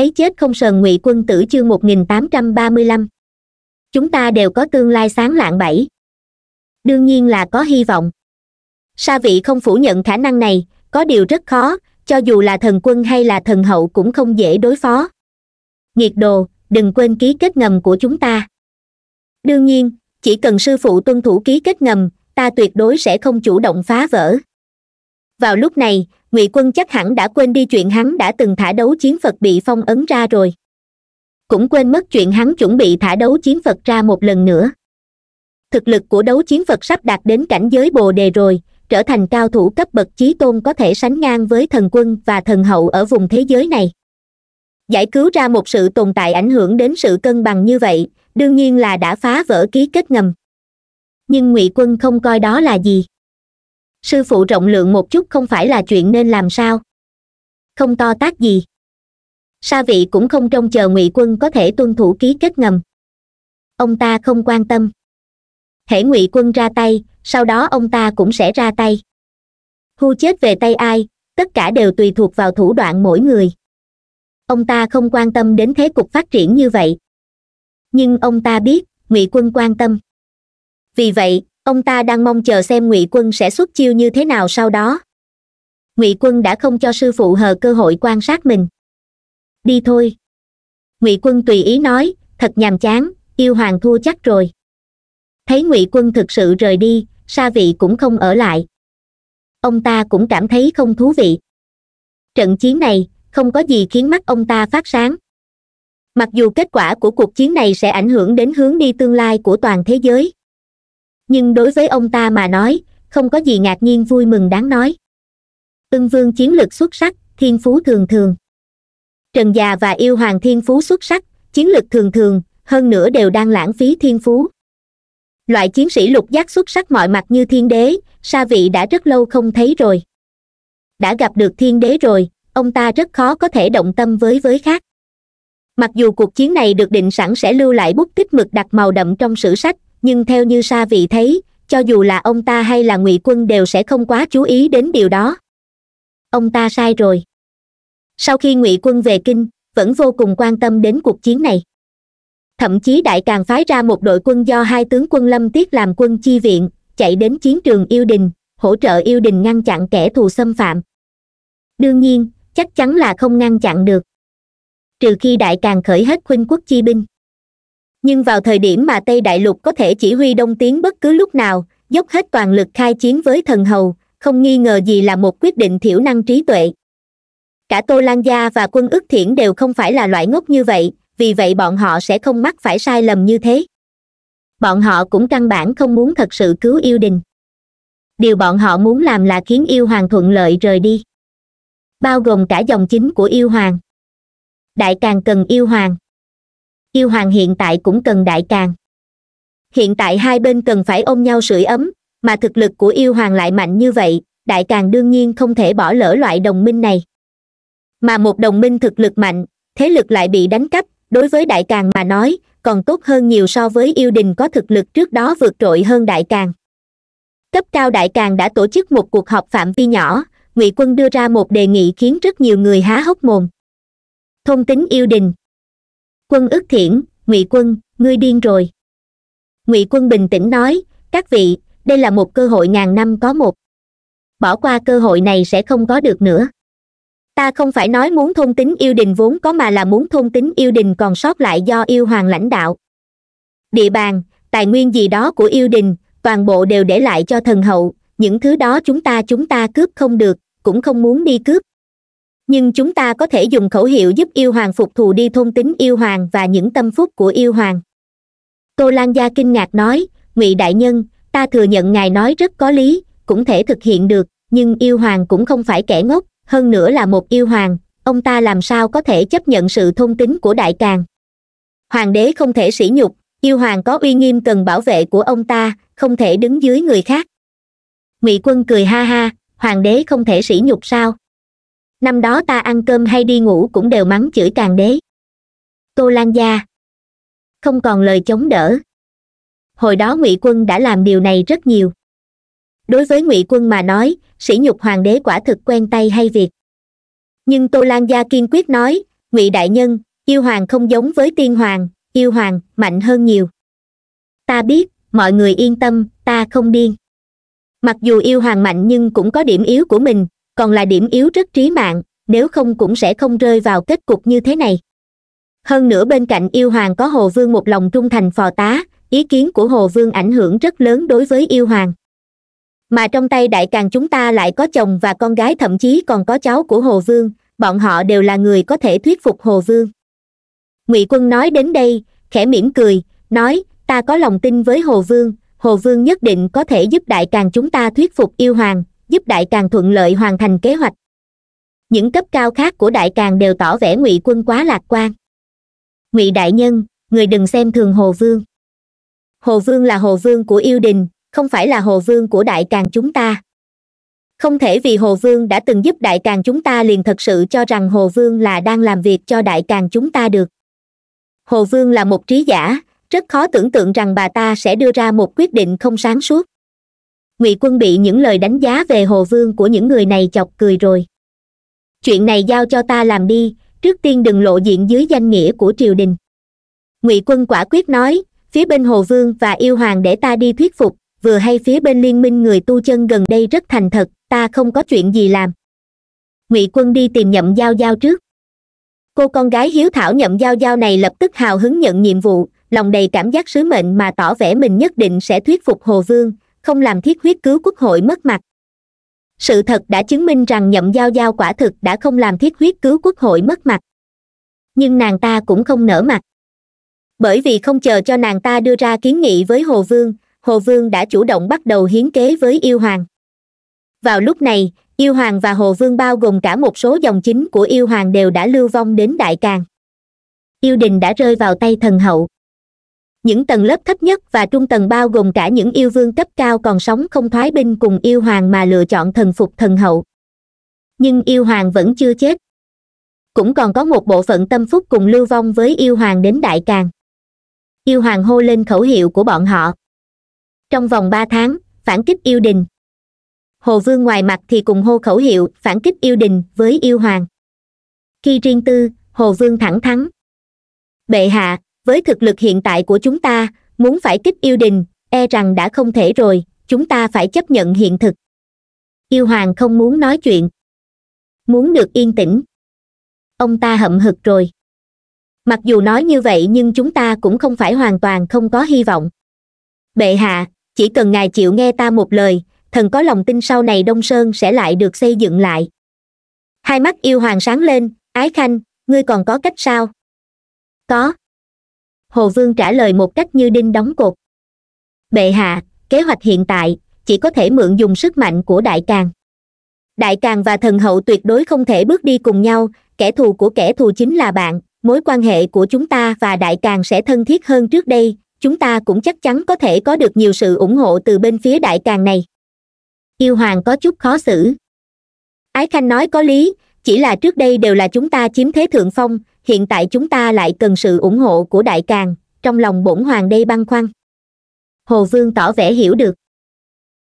thấy chết không sờn ngụy quân tử chương 1835. chúng ta đều có tương lai sáng lạng bảy đương nhiên là có hy vọng sa vị không phủ nhận khả năng này có điều rất khó cho dù là thần quân hay là thần hậu cũng không dễ đối phó nghiệt đồ đừng quên ký kết ngầm của chúng ta đương nhiên chỉ cần sư phụ tuân thủ ký kết ngầm ta tuyệt đối sẽ không chủ động phá vỡ vào lúc này ngụy quân chắc hẳn đã quên đi chuyện hắn đã từng thả đấu chiến phật bị phong ấn ra rồi cũng quên mất chuyện hắn chuẩn bị thả đấu chiến phật ra một lần nữa thực lực của đấu chiến phật sắp đạt đến cảnh giới bồ đề rồi trở thành cao thủ cấp bậc chí tôn có thể sánh ngang với thần quân và thần hậu ở vùng thế giới này giải cứu ra một sự tồn tại ảnh hưởng đến sự cân bằng như vậy đương nhiên là đã phá vỡ ký kết ngầm nhưng ngụy quân không coi đó là gì sư phụ rộng lượng một chút không phải là chuyện nên làm sao không to tác gì sa vị cũng không trông chờ ngụy quân có thể tuân thủ ký kết ngầm ông ta không quan tâm hễ ngụy quân ra tay sau đó ông ta cũng sẽ ra tay Hu chết về tay ai tất cả đều tùy thuộc vào thủ đoạn mỗi người ông ta không quan tâm đến thế cục phát triển như vậy nhưng ông ta biết ngụy quân quan tâm vì vậy ông ta đang mong chờ xem ngụy quân sẽ xuất chiêu như thế nào sau đó ngụy quân đã không cho sư phụ hờ cơ hội quan sát mình đi thôi ngụy quân tùy ý nói thật nhàm chán yêu hoàng thua chắc rồi thấy ngụy quân thực sự rời đi sa vị cũng không ở lại ông ta cũng cảm thấy không thú vị trận chiến này không có gì khiến mắt ông ta phát sáng mặc dù kết quả của cuộc chiến này sẽ ảnh hưởng đến hướng đi tương lai của toàn thế giới nhưng đối với ông ta mà nói không có gì ngạc nhiên vui mừng đáng nói ưng vương chiến lược xuất sắc thiên phú thường thường trần già và yêu hoàng thiên phú xuất sắc chiến lược thường thường hơn nữa đều đang lãng phí thiên phú loại chiến sĩ lục giác xuất sắc mọi mặt như thiên đế sa vị đã rất lâu không thấy rồi đã gặp được thiên đế rồi ông ta rất khó có thể động tâm với với khác mặc dù cuộc chiến này được định sẵn sẽ lưu lại bút tích mực đặc màu đậm trong sử sách nhưng theo như sa vị thấy cho dù là ông ta hay là ngụy quân đều sẽ không quá chú ý đến điều đó ông ta sai rồi sau khi ngụy quân về kinh vẫn vô cùng quan tâm đến cuộc chiến này thậm chí đại càng phái ra một đội quân do hai tướng quân lâm tiết làm quân chi viện chạy đến chiến trường yêu đình hỗ trợ yêu đình ngăn chặn kẻ thù xâm phạm đương nhiên chắc chắn là không ngăn chặn được trừ khi đại càng khởi hết khuynh quốc chi binh nhưng vào thời điểm mà tây đại lục có thể chỉ huy đông tiến bất cứ lúc nào dốc hết toàn lực khai chiến với thần hầu không nghi ngờ gì là một quyết định thiểu năng trí tuệ cả tô lan gia và quân ức thiển đều không phải là loại ngốc như vậy vì vậy bọn họ sẽ không mắc phải sai lầm như thế bọn họ cũng căn bản không muốn thật sự cứu yêu đình điều bọn họ muốn làm là khiến yêu hoàng thuận lợi rời đi bao gồm cả dòng chính của yêu hoàng đại càng cần yêu hoàng yêu hoàng hiện tại cũng cần đại càng hiện tại hai bên cần phải ôm nhau sưởi ấm mà thực lực của yêu hoàng lại mạnh như vậy đại càng đương nhiên không thể bỏ lỡ loại đồng minh này mà một đồng minh thực lực mạnh thế lực lại bị đánh cắp đối với đại càng mà nói còn tốt hơn nhiều so với yêu đình có thực lực trước đó vượt trội hơn đại càng cấp cao đại càng đã tổ chức một cuộc họp phạm vi nhỏ ngụy quân đưa ra một đề nghị khiến rất nhiều người há hốc mồm Thông tính yêu đình quân ức thiển ngụy quân ngươi điên rồi ngụy quân bình tĩnh nói các vị đây là một cơ hội ngàn năm có một bỏ qua cơ hội này sẽ không có được nữa ta không phải nói muốn thôn tính yêu đình vốn có mà là muốn thôn tính yêu đình còn sót lại do yêu hoàng lãnh đạo địa bàn tài nguyên gì đó của yêu đình toàn bộ đều để lại cho thần hậu những thứ đó chúng ta chúng ta cướp không được cũng không muốn đi cướp nhưng chúng ta có thể dùng khẩu hiệu giúp yêu hoàng phục thù đi thôn tính yêu hoàng và những tâm phúc của yêu hoàng tô lan gia kinh ngạc nói ngụy đại nhân ta thừa nhận ngài nói rất có lý cũng thể thực hiện được nhưng yêu hoàng cũng không phải kẻ ngốc hơn nữa là một yêu hoàng ông ta làm sao có thể chấp nhận sự thôn tính của đại càng hoàng đế không thể sỉ nhục yêu hoàng có uy nghiêm cần bảo vệ của ông ta không thể đứng dưới người khác ngụy quân cười ha ha hoàng đế không thể sỉ nhục sao năm đó ta ăn cơm hay đi ngủ cũng đều mắng chửi càng đế tô lan gia không còn lời chống đỡ hồi đó ngụy quân đã làm điều này rất nhiều đối với ngụy quân mà nói sỉ nhục hoàng đế quả thực quen tay hay việc nhưng tô lan gia kiên quyết nói ngụy đại nhân yêu hoàng không giống với tiên hoàng yêu hoàng mạnh hơn nhiều ta biết mọi người yên tâm ta không điên mặc dù yêu hoàng mạnh nhưng cũng có điểm yếu của mình còn là điểm yếu rất trí mạng nếu không cũng sẽ không rơi vào kết cục như thế này hơn nữa bên cạnh yêu hoàng có hồ vương một lòng trung thành phò tá ý kiến của hồ vương ảnh hưởng rất lớn đối với yêu hoàng mà trong tay đại càng chúng ta lại có chồng và con gái thậm chí còn có cháu của hồ vương bọn họ đều là người có thể thuyết phục hồ vương ngụy quân nói đến đây khẽ mỉm cười nói ta có lòng tin với hồ vương hồ vương nhất định có thể giúp đại càng chúng ta thuyết phục yêu hoàng giúp đại càng thuận lợi hoàn thành kế hoạch những cấp cao khác của đại càng đều tỏ vẻ ngụy quân quá lạc quan ngụy đại nhân người đừng xem thường hồ vương hồ vương là hồ vương của yêu đình không phải là hồ vương của đại càng chúng ta không thể vì hồ vương đã từng giúp đại càng chúng ta liền thật sự cho rằng hồ vương là đang làm việc cho đại càng chúng ta được hồ vương là một trí giả rất khó tưởng tượng rằng bà ta sẽ đưa ra một quyết định không sáng suốt ngụy quân bị những lời đánh giá về hồ vương của những người này chọc cười rồi chuyện này giao cho ta làm đi trước tiên đừng lộ diện dưới danh nghĩa của triều đình ngụy quân quả quyết nói phía bên hồ vương và yêu hoàng để ta đi thuyết phục vừa hay phía bên liên minh người tu chân gần đây rất thành thật ta không có chuyện gì làm ngụy quân đi tìm nhậm giao giao trước cô con gái hiếu thảo nhậm giao giao này lập tức hào hứng nhận nhiệm vụ lòng đầy cảm giác sứ mệnh mà tỏ vẻ mình nhất định sẽ thuyết phục hồ vương không làm thiết huyết cứu quốc hội mất mặt sự thật đã chứng minh rằng nhậm giao giao quả thực đã không làm thiết huyết cứu quốc hội mất mặt nhưng nàng ta cũng không nở mặt bởi vì không chờ cho nàng ta đưa ra kiến nghị với hồ vương hồ vương đã chủ động bắt đầu hiến kế với yêu hoàng vào lúc này yêu hoàng và hồ vương bao gồm cả một số dòng chính của yêu hoàng đều đã lưu vong đến đại càng yêu đình đã rơi vào tay thần hậu những tầng lớp thấp nhất và trung tầng bao gồm cả những yêu vương cấp cao còn sống không thoái binh cùng yêu hoàng mà lựa chọn thần phục thần hậu nhưng yêu hoàng vẫn chưa chết cũng còn có một bộ phận tâm phúc cùng lưu vong với yêu hoàng đến đại càng yêu hoàng hô lên khẩu hiệu của bọn họ trong vòng ba tháng phản kích yêu đình hồ vương ngoài mặt thì cùng hô khẩu hiệu phản kích yêu đình với yêu hoàng khi riêng tư hồ vương thẳng thắng bệ hạ với thực lực hiện tại của chúng ta muốn phải kích yêu đình e rằng đã không thể rồi chúng ta phải chấp nhận hiện thực yêu hoàng không muốn nói chuyện muốn được yên tĩnh ông ta hậm hực rồi mặc dù nói như vậy nhưng chúng ta cũng không phải hoàn toàn không có hy vọng bệ hạ chỉ cần ngài chịu nghe ta một lời thần có lòng tin sau này đông sơn sẽ lại được xây dựng lại hai mắt yêu hoàng sáng lên ái khanh ngươi còn có cách sao có hồ vương trả lời một cách như đinh đóng cột bệ hạ kế hoạch hiện tại chỉ có thể mượn dùng sức mạnh của đại càng đại càng và thần hậu tuyệt đối không thể bước đi cùng nhau kẻ thù của kẻ thù chính là bạn mối quan hệ của chúng ta và đại càng sẽ thân thiết hơn trước đây chúng ta cũng chắc chắn có thể có được nhiều sự ủng hộ từ bên phía đại càng này yêu hoàng có chút khó xử ái khanh nói có lý chỉ là trước đây đều là chúng ta chiếm thế thượng phong hiện tại chúng ta lại cần sự ủng hộ của đại càng trong lòng bổn hoàng đây băn khoăn hồ vương tỏ vẻ hiểu được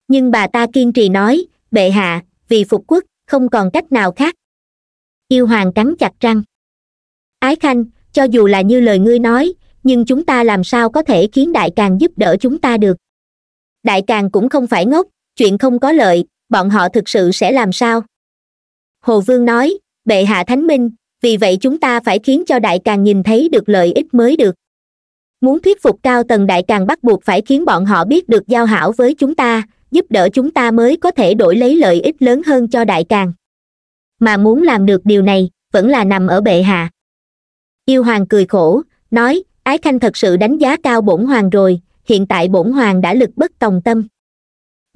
nhưng bà ta kiên trì nói bệ hạ vì phục quốc không còn cách nào khác yêu hoàng cắn chặt răng ái khanh cho dù là như lời ngươi nói nhưng chúng ta làm sao có thể khiến đại càng giúp đỡ chúng ta được đại càng cũng không phải ngốc chuyện không có lợi bọn họ thực sự sẽ làm sao hồ vương nói bệ hạ thánh minh vì vậy chúng ta phải khiến cho đại càng nhìn thấy được lợi ích mới được muốn thuyết phục cao tầng đại càng bắt buộc phải khiến bọn họ biết được giao hảo với chúng ta giúp đỡ chúng ta mới có thể đổi lấy lợi ích lớn hơn cho đại càng mà muốn làm được điều này vẫn là nằm ở bệ hạ yêu hoàng cười khổ nói ái khanh thật sự đánh giá cao bổn hoàng rồi hiện tại bổn hoàng đã lực bất tòng tâm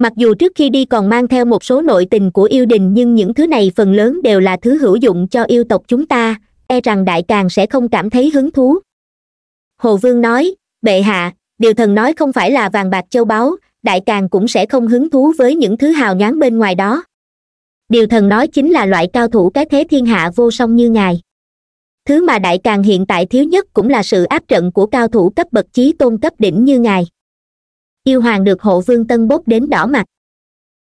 mặc dù trước khi đi còn mang theo một số nội tình của yêu đình nhưng những thứ này phần lớn đều là thứ hữu dụng cho yêu tộc chúng ta e rằng đại càng sẽ không cảm thấy hứng thú hồ vương nói bệ hạ điều thần nói không phải là vàng bạc châu báu đại càng cũng sẽ không hứng thú với những thứ hào nhoáng bên ngoài đó điều thần nói chính là loại cao thủ cái thế thiên hạ vô song như ngài thứ mà đại càng hiện tại thiếu nhất cũng là sự áp trận của cao thủ cấp bậc chí tôn cấp đỉnh như ngài yêu hoàng được hộ vương tân bốc đến đỏ mặt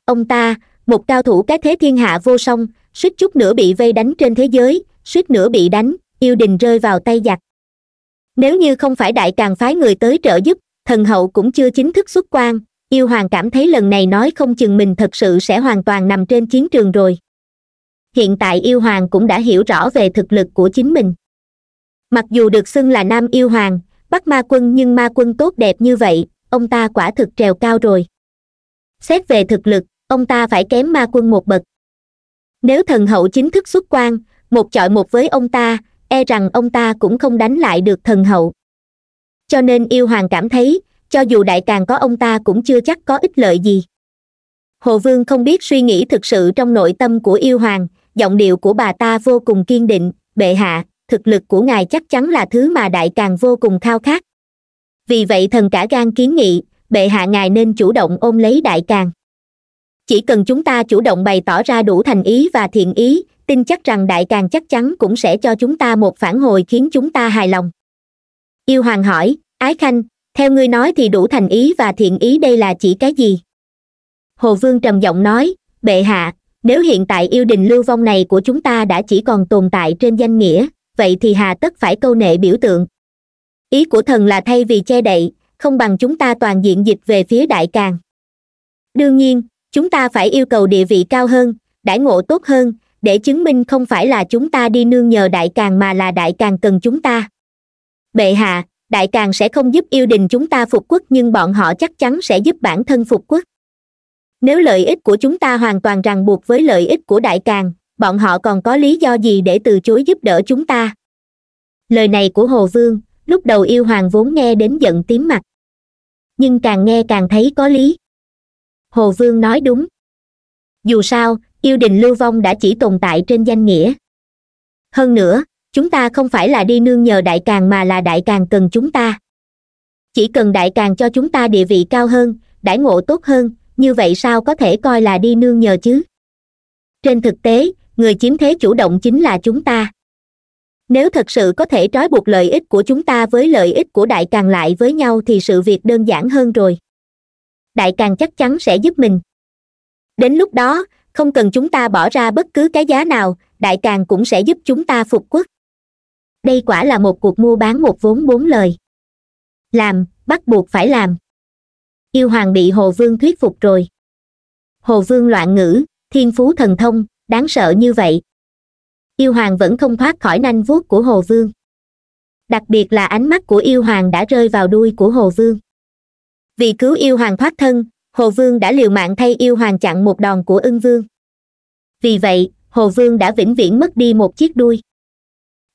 ông ta một cao thủ cái thế thiên hạ vô song suýt chút nữa bị vây đánh trên thế giới suýt nữa bị đánh yêu đình rơi vào tay giặc nếu như không phải đại càng phái người tới trợ giúp thần hậu cũng chưa chính thức xuất quan yêu hoàng cảm thấy lần này nói không chừng mình thật sự sẽ hoàn toàn nằm trên chiến trường rồi hiện tại yêu hoàng cũng đã hiểu rõ về thực lực của chính mình mặc dù được xưng là nam yêu hoàng bắc ma quân nhưng ma quân tốt đẹp như vậy ông ta quả thực trèo cao rồi xét về thực lực ông ta phải kém ma quân một bậc nếu thần hậu chính thức xuất quan một chọi một với ông ta e rằng ông ta cũng không đánh lại được thần hậu cho nên yêu hoàng cảm thấy cho dù đại càng có ông ta cũng chưa chắc có ích lợi gì hồ vương không biết suy nghĩ thực sự trong nội tâm của yêu hoàng giọng điệu của bà ta vô cùng kiên định bệ hạ thực lực của ngài chắc chắn là thứ mà đại càng vô cùng khao khát vì vậy thần cả gan kiến nghị bệ hạ ngài nên chủ động ôm lấy đại càng chỉ cần chúng ta chủ động bày tỏ ra đủ thành ý và thiện ý tin chắc rằng đại càng chắc chắn cũng sẽ cho chúng ta một phản hồi khiến chúng ta hài lòng yêu hoàng hỏi ái khanh theo ngươi nói thì đủ thành ý và thiện ý đây là chỉ cái gì hồ vương trầm giọng nói bệ hạ nếu hiện tại yêu đình lưu vong này của chúng ta đã chỉ còn tồn tại trên danh nghĩa vậy thì hà tất phải câu nệ biểu tượng ý của thần là thay vì che đậy không bằng chúng ta toàn diện dịch về phía đại càng đương nhiên chúng ta phải yêu cầu địa vị cao hơn đãi ngộ tốt hơn để chứng minh không phải là chúng ta đi nương nhờ đại càng mà là đại càng cần chúng ta bệ hạ đại càng sẽ không giúp yêu đình chúng ta phục quốc nhưng bọn họ chắc chắn sẽ giúp bản thân phục quốc nếu lợi ích của chúng ta hoàn toàn ràng buộc với lợi ích của đại càng bọn họ còn có lý do gì để từ chối giúp đỡ chúng ta lời này của hồ vương lúc đầu yêu hoàng vốn nghe đến giận tím mặt nhưng càng nghe càng thấy có lý hồ vương nói đúng dù sao yêu đình lưu vong đã chỉ tồn tại trên danh nghĩa hơn nữa chúng ta không phải là đi nương nhờ đại càng mà là đại càng cần chúng ta chỉ cần đại càng cho chúng ta địa vị cao hơn đãi ngộ tốt hơn như vậy sao có thể coi là đi nương nhờ chứ trên thực tế người chiếm thế chủ động chính là chúng ta nếu thật sự có thể trói buộc lợi ích của chúng ta với lợi ích của đại càng lại với nhau thì sự việc đơn giản hơn rồi đại càng chắc chắn sẽ giúp mình đến lúc đó không cần chúng ta bỏ ra bất cứ cái giá nào đại càng cũng sẽ giúp chúng ta phục quốc đây quả là một cuộc mua bán một vốn bốn lời làm bắt buộc phải làm yêu hoàng bị hồ vương thuyết phục rồi hồ vương loạn ngữ thiên phú thần thông đáng sợ như vậy yêu hoàng vẫn không thoát khỏi nanh vuốt của hồ vương đặc biệt là ánh mắt của yêu hoàng đã rơi vào đuôi của hồ vương vì cứu yêu hoàng thoát thân hồ vương đã liều mạng thay yêu hoàng chặn một đòn của ưng vương vì vậy hồ vương đã vĩnh viễn mất đi một chiếc đuôi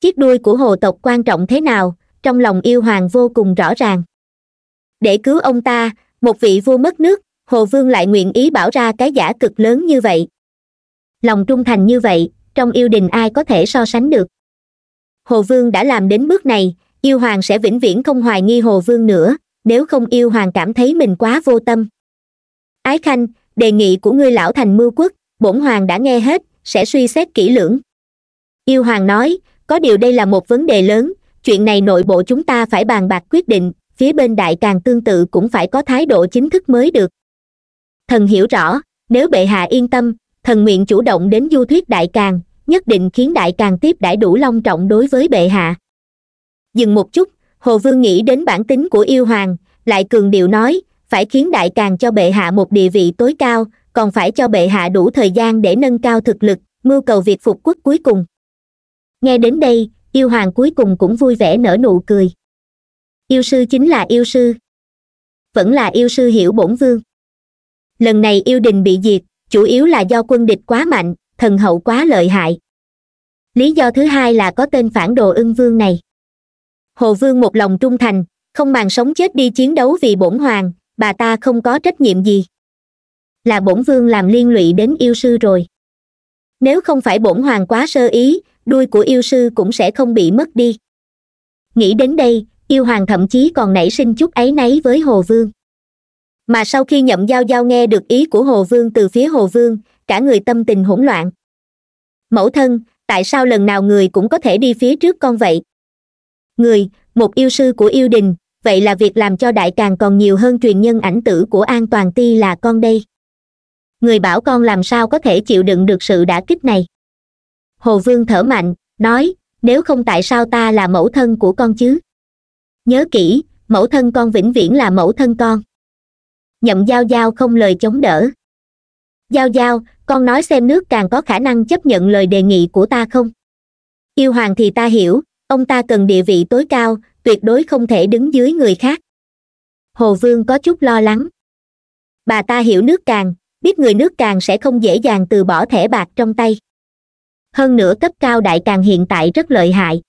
chiếc đuôi của hồ tộc quan trọng thế nào trong lòng yêu hoàng vô cùng rõ ràng để cứu ông ta một vị vua mất nước hồ vương lại nguyện ý bảo ra cái giả cực lớn như vậy lòng trung thành như vậy trong yêu đình ai có thể so sánh được hồ vương đã làm đến bước này yêu hoàng sẽ vĩnh viễn không hoài nghi hồ vương nữa nếu không yêu hoàng cảm thấy mình quá vô tâm ái khanh đề nghị của ngươi lão thành mưu quốc bổn hoàng đã nghe hết sẽ suy xét kỹ lưỡng yêu hoàng nói có điều đây là một vấn đề lớn chuyện này nội bộ chúng ta phải bàn bạc quyết định phía bên đại càng tương tự cũng phải có thái độ chính thức mới được thần hiểu rõ nếu bệ hạ yên tâm thần nguyện chủ động đến du thuyết đại càng nhất định khiến đại càng tiếp đãi đủ long trọng đối với bệ hạ dừng một chút hồ vương nghĩ đến bản tính của yêu hoàng lại cường điệu nói phải khiến đại càng cho bệ hạ một địa vị tối cao còn phải cho bệ hạ đủ thời gian để nâng cao thực lực mưu cầu việc phục quốc cuối cùng nghe đến đây yêu hoàng cuối cùng cũng vui vẻ nở nụ cười yêu sư chính là yêu sư vẫn là yêu sư hiểu bổn vương lần này yêu đình bị diệt chủ yếu là do quân địch quá mạnh thần hậu quá lợi hại lý do thứ hai là có tên phản đồ ưng vương này hồ vương một lòng trung thành không màng sống chết đi chiến đấu vì bổn hoàng bà ta không có trách nhiệm gì là bổn vương làm liên lụy đến yêu sư rồi nếu không phải bổn hoàng quá sơ ý đuôi của yêu sư cũng sẽ không bị mất đi nghĩ đến đây yêu hoàng thậm chí còn nảy sinh chút ấy nấy với hồ vương mà sau khi nhậm giao giao nghe được ý của hồ vương từ phía hồ vương cả người tâm tình hỗn loạn mẫu thân tại sao lần nào người cũng có thể đi phía trước con vậy người một yêu sư của yêu đình vậy là việc làm cho đại càng còn nhiều hơn truyền nhân ảnh tử của an toàn ti là con đây người bảo con làm sao có thể chịu đựng được sự đả kích này hồ vương thở mạnh nói nếu không tại sao ta là mẫu thân của con chứ nhớ kỹ mẫu thân con vĩnh viễn là mẫu thân con nhậm giao giao không lời chống đỡ giao giao con nói xem nước càng có khả năng chấp nhận lời đề nghị của ta không yêu hoàng thì ta hiểu ông ta cần địa vị tối cao tuyệt đối không thể đứng dưới người khác hồ vương có chút lo lắng bà ta hiểu nước càng biết người nước càng sẽ không dễ dàng từ bỏ thẻ bạc trong tay hơn nữa cấp cao đại càng hiện tại rất lợi hại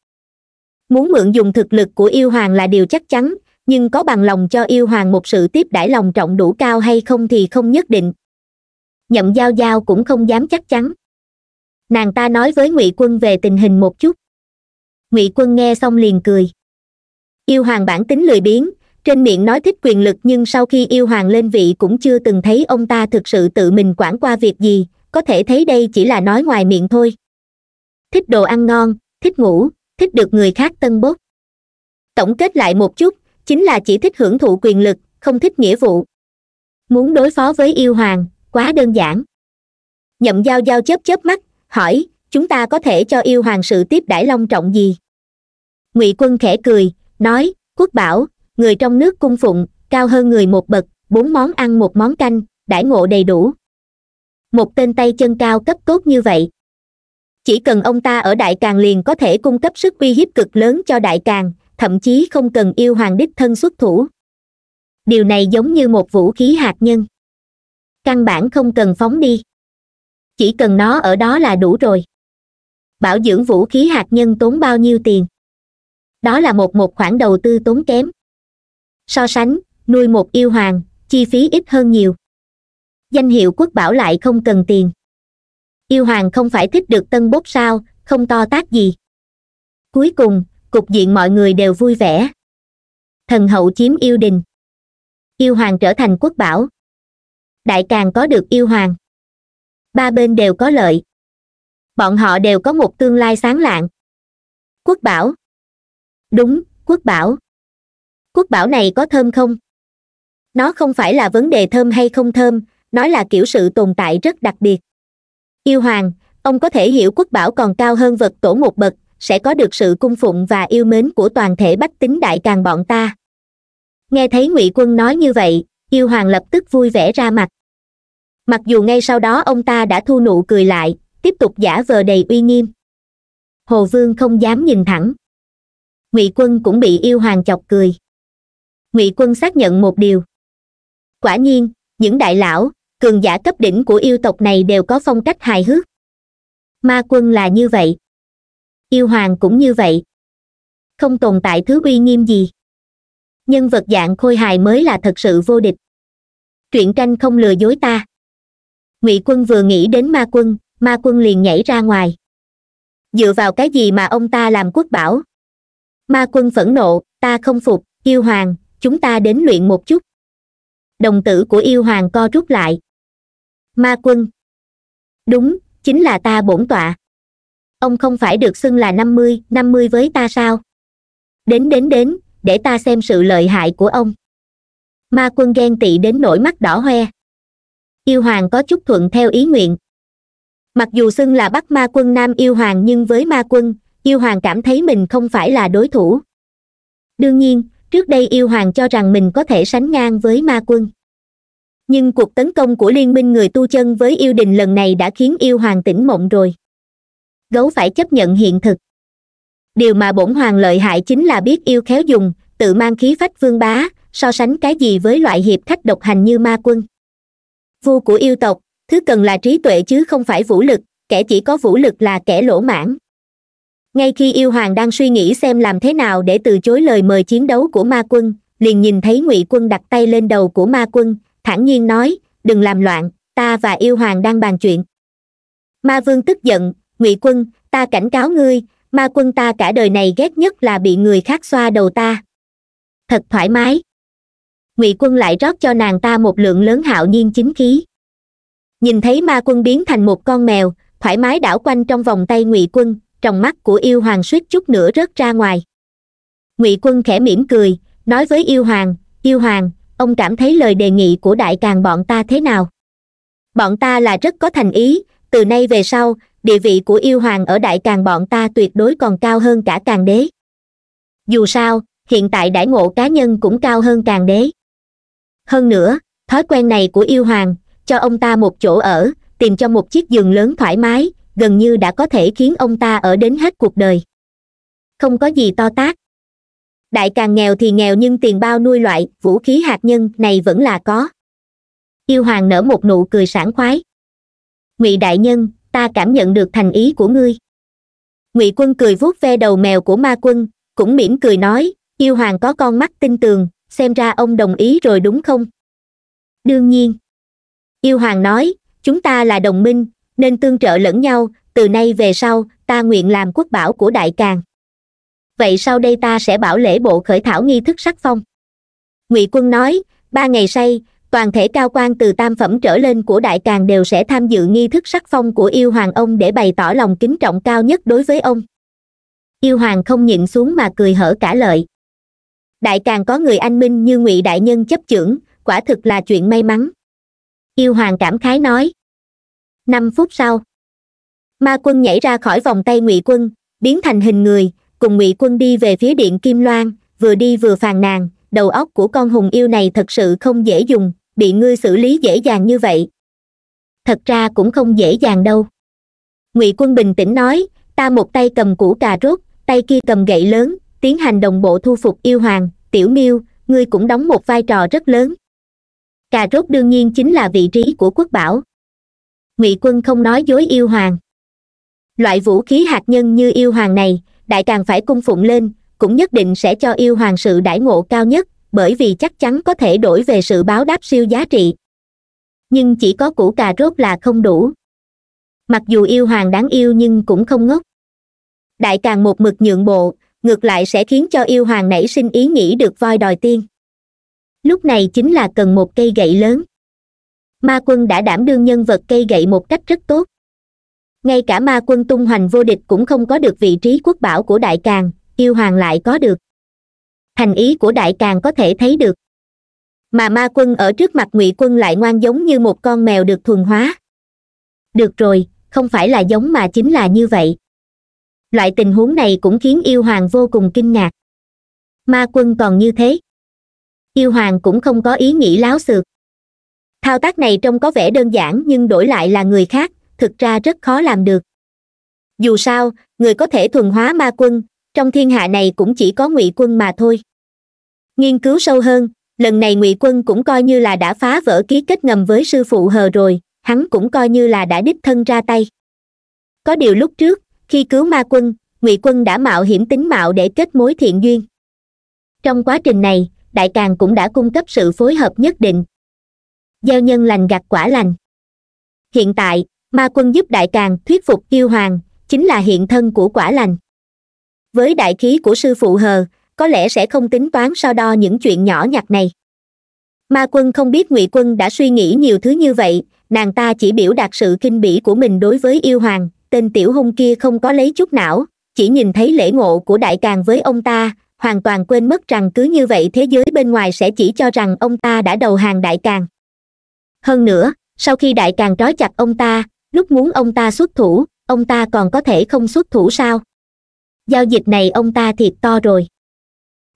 muốn mượn dùng thực lực của yêu hoàng là điều chắc chắn nhưng có bằng lòng cho yêu hoàng một sự tiếp đãi lòng trọng đủ cao hay không thì không nhất định nhậm giao giao cũng không dám chắc chắn nàng ta nói với ngụy quân về tình hình một chút ngụy quân nghe xong liền cười yêu hoàng bản tính lười biếng trên miệng nói thích quyền lực nhưng sau khi yêu hoàng lên vị cũng chưa từng thấy ông ta thực sự tự mình quản qua việc gì có thể thấy đây chỉ là nói ngoài miệng thôi thích đồ ăn ngon thích ngủ thích được người khác tân bốc tổng kết lại một chút chính là chỉ thích hưởng thụ quyền lực không thích nghĩa vụ muốn đối phó với yêu hoàng quá đơn giản nhậm giao giao chớp chớp mắt hỏi chúng ta có thể cho yêu hoàng sự tiếp đãi long trọng gì ngụy quân khẽ cười nói quốc bảo người trong nước cung phụng cao hơn người một bậc bốn món ăn một món canh đãi ngộ đầy đủ một tên tay chân cao cấp tốt như vậy chỉ cần ông ta ở đại càng liền có thể cung cấp sức uy hiếp cực lớn cho đại càng thậm chí không cần yêu hoàng đích thân xuất thủ điều này giống như một vũ khí hạt nhân căn bản không cần phóng đi chỉ cần nó ở đó là đủ rồi bảo dưỡng vũ khí hạt nhân tốn bao nhiêu tiền đó là một một khoản đầu tư tốn kém so sánh nuôi một yêu hoàng chi phí ít hơn nhiều danh hiệu quốc bảo lại không cần tiền yêu hoàng không phải thích được tân bốt sao không to tác gì cuối cùng cục diện mọi người đều vui vẻ thần hậu chiếm yêu đình yêu hoàng trở thành quốc bảo đại càng có được yêu hoàng ba bên đều có lợi bọn họ đều có một tương lai sáng lạng quốc bảo đúng quốc bảo quốc bảo này có thơm không nó không phải là vấn đề thơm hay không thơm nó là kiểu sự tồn tại rất đặc biệt yêu hoàng ông có thể hiểu quốc bảo còn cao hơn vật tổ một bậc sẽ có được sự cung phụng và yêu mến của toàn thể bách tính đại càng bọn ta nghe thấy ngụy quân nói như vậy yêu hoàng lập tức vui vẻ ra mặt mặc dù ngay sau đó ông ta đã thu nụ cười lại tiếp tục giả vờ đầy uy nghiêm hồ vương không dám nhìn thẳng ngụy quân cũng bị yêu hoàng chọc cười ngụy quân xác nhận một điều quả nhiên những đại lão cường giả cấp đỉnh của yêu tộc này đều có phong cách hài hước ma quân là như vậy yêu hoàng cũng như vậy không tồn tại thứ uy nghiêm gì nhân vật dạng khôi hài mới là thật sự vô địch truyện tranh không lừa dối ta ngụy quân vừa nghĩ đến ma quân ma quân liền nhảy ra ngoài dựa vào cái gì mà ông ta làm quốc bảo ma quân phẫn nộ ta không phục yêu hoàng chúng ta đến luyện một chút đồng tử của yêu hoàng co rút lại ma quân đúng chính là ta bổn tọa ông không phải được xưng là năm mươi năm mươi với ta sao đến đến đến để ta xem sự lợi hại của ông ma quân ghen tị đến nỗi mắt đỏ hoe yêu hoàng có chút thuận theo ý nguyện mặc dù xưng là bắc ma quân nam yêu hoàng nhưng với ma quân yêu hoàng cảm thấy mình không phải là đối thủ đương nhiên trước đây yêu hoàng cho rằng mình có thể sánh ngang với ma quân nhưng cuộc tấn công của liên minh người tu chân với yêu đình lần này đã khiến yêu hoàng tỉnh mộng rồi gấu phải chấp nhận hiện thực điều mà bổn hoàng lợi hại chính là biết yêu khéo dùng tự mang khí phách vương bá so sánh cái gì với loại hiệp khách độc hành như ma quân vua của yêu tộc thứ cần là trí tuệ chứ không phải vũ lực kẻ chỉ có vũ lực là kẻ lỗ mãn ngay khi yêu hoàng đang suy nghĩ xem làm thế nào để từ chối lời mời chiến đấu của ma quân liền nhìn thấy ngụy quân đặt tay lên đầu của ma quân thản nhiên nói đừng làm loạn ta và yêu hoàng đang bàn chuyện ma vương tức giận ngụy quân ta cảnh cáo ngươi ma quân ta cả đời này ghét nhất là bị người khác xoa đầu ta thật thoải mái ngụy quân lại rót cho nàng ta một lượng lớn hạo nhiên chính khí nhìn thấy ma quân biến thành một con mèo thoải mái đảo quanh trong vòng tay ngụy quân trong mắt của yêu hoàng suýt chút nữa rớt ra ngoài ngụy quân khẽ mỉm cười nói với yêu hoàng yêu hoàng ông cảm thấy lời đề nghị của đại càng bọn ta thế nào bọn ta là rất có thành ý từ nay về sau địa vị của yêu hoàng ở đại càng bọn ta tuyệt đối còn cao hơn cả càng đế dù sao hiện tại đãi ngộ cá nhân cũng cao hơn càng đế hơn nữa thói quen này của yêu hoàng cho ông ta một chỗ ở tìm cho một chiếc giường lớn thoải mái gần như đã có thể khiến ông ta ở đến hết cuộc đời không có gì to tác đại càng nghèo thì nghèo nhưng tiền bao nuôi loại vũ khí hạt nhân này vẫn là có yêu hoàng nở một nụ cười sảng khoái ngụy đại nhân ta cảm nhận được thành ý của ngươi ngụy quân cười vuốt ve đầu mèo của ma quân cũng mỉm cười nói yêu hoàng có con mắt tin tường xem ra ông đồng ý rồi đúng không đương nhiên yêu hoàng nói chúng ta là đồng minh nên tương trợ lẫn nhau từ nay về sau ta nguyện làm quốc bảo của đại càng vậy sau đây ta sẽ bảo lễ bộ khởi thảo nghi thức sắc phong ngụy quân nói ba ngày say toàn thể cao quan từ tam phẩm trở lên của đại càng đều sẽ tham dự nghi thức sắc phong của yêu hoàng ông để bày tỏ lòng kính trọng cao nhất đối với ông yêu hoàng không nhịn xuống mà cười hở cả lợi đại càng có người anh minh như ngụy đại nhân chấp chưởng quả thực là chuyện may mắn yêu hoàng cảm khái nói năm phút sau ma quân nhảy ra khỏi vòng tay ngụy quân biến thành hình người cùng ngụy quân đi về phía điện kim loan vừa đi vừa phàn nàn đầu óc của con hùng yêu này thật sự không dễ dùng bị ngươi xử lý dễ dàng như vậy thật ra cũng không dễ dàng đâu ngụy quân bình tĩnh nói ta một tay cầm củ cà rốt tay kia cầm gậy lớn tiến hành đồng bộ thu phục yêu hoàng tiểu miêu ngươi cũng đóng một vai trò rất lớn cà rốt đương nhiên chính là vị trí của quốc bảo ngụy quân không nói dối yêu hoàng loại vũ khí hạt nhân như yêu hoàng này đại càng phải cung phụng lên cũng nhất định sẽ cho yêu hoàng sự đãi ngộ cao nhất bởi vì chắc chắn có thể đổi về sự báo đáp siêu giá trị nhưng chỉ có củ cà rốt là không đủ mặc dù yêu hoàng đáng yêu nhưng cũng không ngốc đại càng một mực nhượng bộ ngược lại sẽ khiến cho yêu hoàng nảy sinh ý nghĩ được voi đòi tiên lúc này chính là cần một cây gậy lớn ma quân đã đảm đương nhân vật cây gậy một cách rất tốt ngay cả ma quân tung hoành vô địch cũng không có được vị trí quốc bảo của đại càng yêu hoàng lại có được thành ý của đại càng có thể thấy được mà ma quân ở trước mặt ngụy quân lại ngoan giống như một con mèo được thuần hóa được rồi không phải là giống mà chính là như vậy loại tình huống này cũng khiến yêu hoàng vô cùng kinh ngạc ma quân còn như thế yêu hoàng cũng không có ý nghĩ láo xược thao tác này trông có vẻ đơn giản nhưng đổi lại là người khác thực ra rất khó làm được dù sao người có thể thuần hóa ma quân trong thiên hạ này cũng chỉ có ngụy quân mà thôi nghiên cứu sâu hơn lần này ngụy quân cũng coi như là đã phá vỡ ký kết ngầm với sư phụ hờ rồi hắn cũng coi như là đã đích thân ra tay có điều lúc trước khi cứu ma quân ngụy quân đã mạo hiểm tính mạo để kết mối thiện duyên trong quá trình này đại càng cũng đã cung cấp sự phối hợp nhất định Giao nhân lành gặt quả lành hiện tại ma quân giúp đại càng thuyết phục yêu hoàng chính là hiện thân của quả lành với đại khí của sư phụ hờ có lẽ sẽ không tính toán so đo những chuyện nhỏ nhặt này ma quân không biết ngụy quân đã suy nghĩ nhiều thứ như vậy nàng ta chỉ biểu đạt sự kinh bỉ của mình đối với yêu hoàng tên tiểu hung kia không có lấy chút não chỉ nhìn thấy lễ ngộ của đại càng với ông ta hoàn toàn quên mất rằng cứ như vậy thế giới bên ngoài sẽ chỉ cho rằng ông ta đã đầu hàng đại càng hơn nữa sau khi đại càng trói chặt ông ta lúc muốn ông ta xuất thủ ông ta còn có thể không xuất thủ sao giao dịch này ông ta thiệt to rồi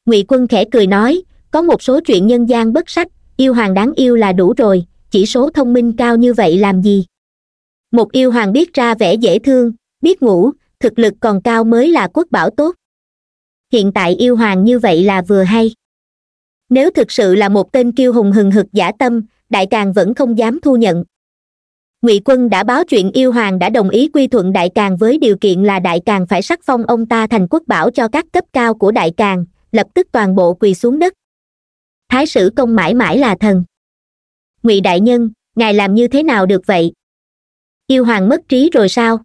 ngụy quân khẽ cười nói có một số chuyện nhân gian bất sách yêu hoàng đáng yêu là đủ rồi chỉ số thông minh cao như vậy làm gì một yêu hoàng biết ra vẻ dễ thương biết ngủ thực lực còn cao mới là quốc bảo tốt hiện tại yêu hoàng như vậy là vừa hay nếu thực sự là một tên kiêu hùng hừng hực giả tâm đại càng vẫn không dám thu nhận ngụy quân đã báo chuyện yêu hoàng đã đồng ý quy thuận đại càng với điều kiện là đại càng phải sắc phong ông ta thành quốc bảo cho các cấp cao của đại càng lập tức toàn bộ quỳ xuống đất thái sử công mãi mãi là thần ngụy đại nhân ngài làm như thế nào được vậy yêu hoàng mất trí rồi sao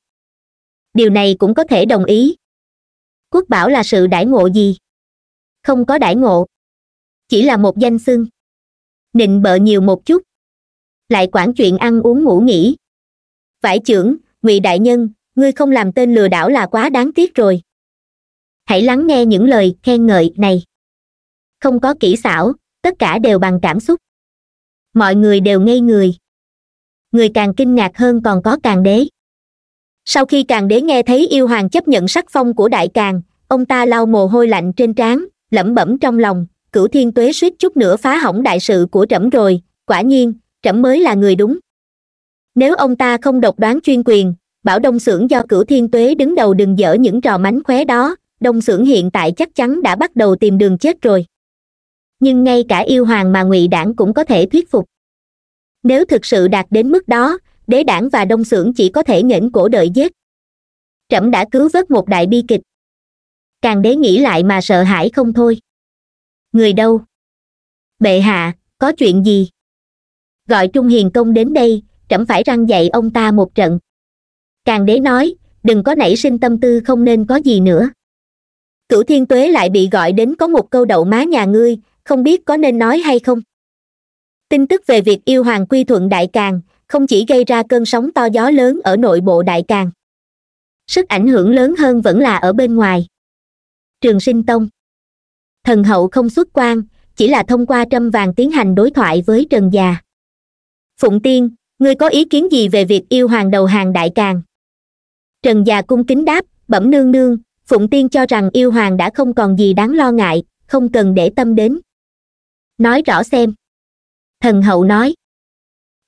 điều này cũng có thể đồng ý quốc bảo là sự đãi ngộ gì không có đãi ngộ chỉ là một danh xưng nịnh bợ nhiều một chút lại quản chuyện ăn uống ngủ nghỉ Phải trưởng ngụy đại nhân ngươi không làm tên lừa đảo là quá đáng tiếc rồi hãy lắng nghe những lời khen ngợi này không có kỹ xảo tất cả đều bằng cảm xúc mọi người đều ngây người người càng kinh ngạc hơn còn có càng đế sau khi càng đế nghe thấy yêu hoàng chấp nhận sắc phong của đại càng ông ta lau mồ hôi lạnh trên trán lẩm bẩm trong lòng cửu thiên tuế suýt chút nữa phá hỏng đại sự của trẫm rồi quả nhiên trẫm mới là người đúng nếu ông ta không độc đoán chuyên quyền bảo đông xưởng do cửu thiên tuế đứng đầu đừng dở những trò mánh khóe đó đông xưởng hiện tại chắc chắn đã bắt đầu tìm đường chết rồi nhưng ngay cả yêu hoàng mà ngụy đảng cũng có thể thuyết phục nếu thực sự đạt đến mức đó đế đảng và đông xưởng chỉ có thể nhẫn cổ đợi giết trẫm đã cứu vớt một đại bi kịch càng đế nghĩ lại mà sợ hãi không thôi người đâu bệ hạ có chuyện gì gọi trung hiền công đến đây trẫm phải răng dạy ông ta một trận càng đế nói đừng có nảy sinh tâm tư không nên có gì nữa cửu thiên tuế lại bị gọi đến có một câu đậu má nhà ngươi không biết có nên nói hay không tin tức về việc yêu hoàng quy thuận đại càng không chỉ gây ra cơn sóng to gió lớn ở nội bộ đại càng sức ảnh hưởng lớn hơn vẫn là ở bên ngoài trường sinh tông thần hậu không xuất quan chỉ là thông qua trâm vàng tiến hành đối thoại với trần già phụng tiên ngươi có ý kiến gì về việc yêu hoàng đầu hàng đại càng trần già cung kính đáp bẩm nương nương phụng tiên cho rằng yêu hoàng đã không còn gì đáng lo ngại không cần để tâm đến nói rõ xem thần hậu nói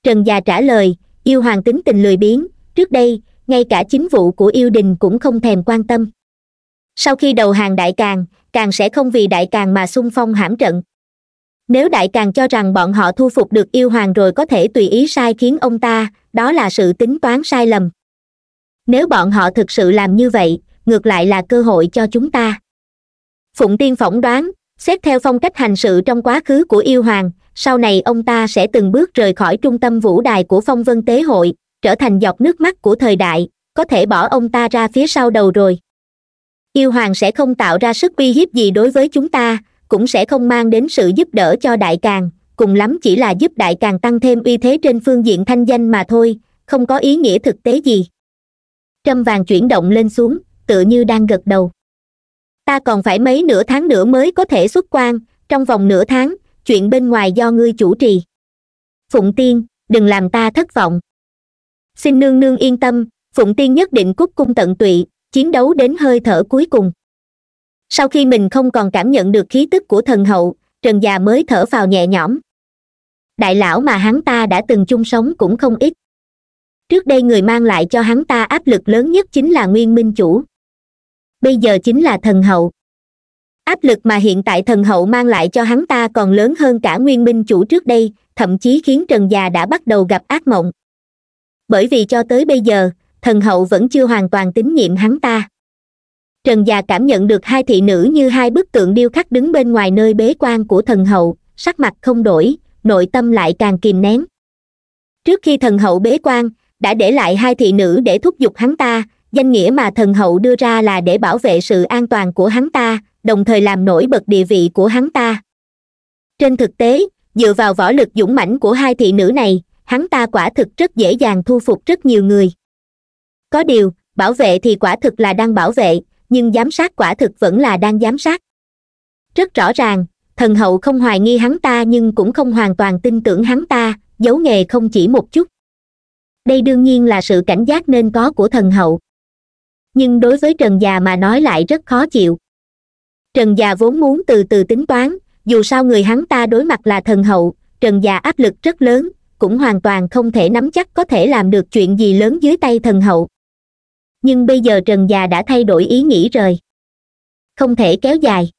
trần già trả lời yêu hoàng tính tình lười biếng trước đây ngay cả chính vụ của yêu đình cũng không thèm quan tâm sau khi đầu hàng đại càng càng sẽ không vì đại càng mà xung phong hãm trận nếu đại càng cho rằng bọn họ thu phục được yêu hoàng rồi có thể tùy ý sai khiến ông ta đó là sự tính toán sai lầm nếu bọn họ thực sự làm như vậy ngược lại là cơ hội cho chúng ta phụng tiên phỏng đoán xét theo phong cách hành sự trong quá khứ của yêu hoàng sau này ông ta sẽ từng bước rời khỏi trung tâm vũ đài của phong vân tế hội trở thành giọt nước mắt của thời đại có thể bỏ ông ta ra phía sau đầu rồi yêu hoàng sẽ không tạo ra sức uy hiếp gì đối với chúng ta cũng sẽ không mang đến sự giúp đỡ cho đại càng cùng lắm chỉ là giúp đại càng tăng thêm uy thế trên phương diện thanh danh mà thôi không có ý nghĩa thực tế gì trâm vàng chuyển động lên xuống tựa như đang gật đầu ta còn phải mấy nửa tháng nữa mới có thể xuất quan trong vòng nửa tháng chuyện bên ngoài do ngươi chủ trì phụng tiên đừng làm ta thất vọng xin nương nương yên tâm phụng tiên nhất định cúc cung tận tụy chiến đấu đến hơi thở cuối cùng sau khi mình không còn cảm nhận được khí tức của thần hậu trần già mới thở vào nhẹ nhõm đại lão mà hắn ta đã từng chung sống cũng không ít trước đây người mang lại cho hắn ta áp lực lớn nhất chính là nguyên minh chủ bây giờ chính là thần hậu áp lực mà hiện tại thần hậu mang lại cho hắn ta còn lớn hơn cả nguyên minh chủ trước đây thậm chí khiến trần già đã bắt đầu gặp ác mộng bởi vì cho tới bây giờ thần hậu vẫn chưa hoàn toàn tín nhiệm hắn ta trần già cảm nhận được hai thị nữ như hai bức tượng điêu khắc đứng bên ngoài nơi bế quan của thần hậu sắc mặt không đổi nội tâm lại càng kìm nén trước khi thần hậu bế quan đã để lại hai thị nữ để thúc giục hắn ta danh nghĩa mà thần hậu đưa ra là để bảo vệ sự an toàn của hắn ta đồng thời làm nổi bật địa vị của hắn ta trên thực tế dựa vào võ lực dũng mãnh của hai thị nữ này hắn ta quả thực rất dễ dàng thu phục rất nhiều người có điều bảo vệ thì quả thực là đang bảo vệ nhưng giám sát quả thực vẫn là đang giám sát rất rõ ràng thần hậu không hoài nghi hắn ta nhưng cũng không hoàn toàn tin tưởng hắn ta giấu nghề không chỉ một chút đây đương nhiên là sự cảnh giác nên có của thần hậu nhưng đối với trần già mà nói lại rất khó chịu trần già vốn muốn từ từ tính toán dù sao người hắn ta đối mặt là thần hậu trần già áp lực rất lớn cũng hoàn toàn không thể nắm chắc có thể làm được chuyện gì lớn dưới tay thần hậu nhưng bây giờ trần già đã thay đổi ý nghĩ rồi, không thể kéo dài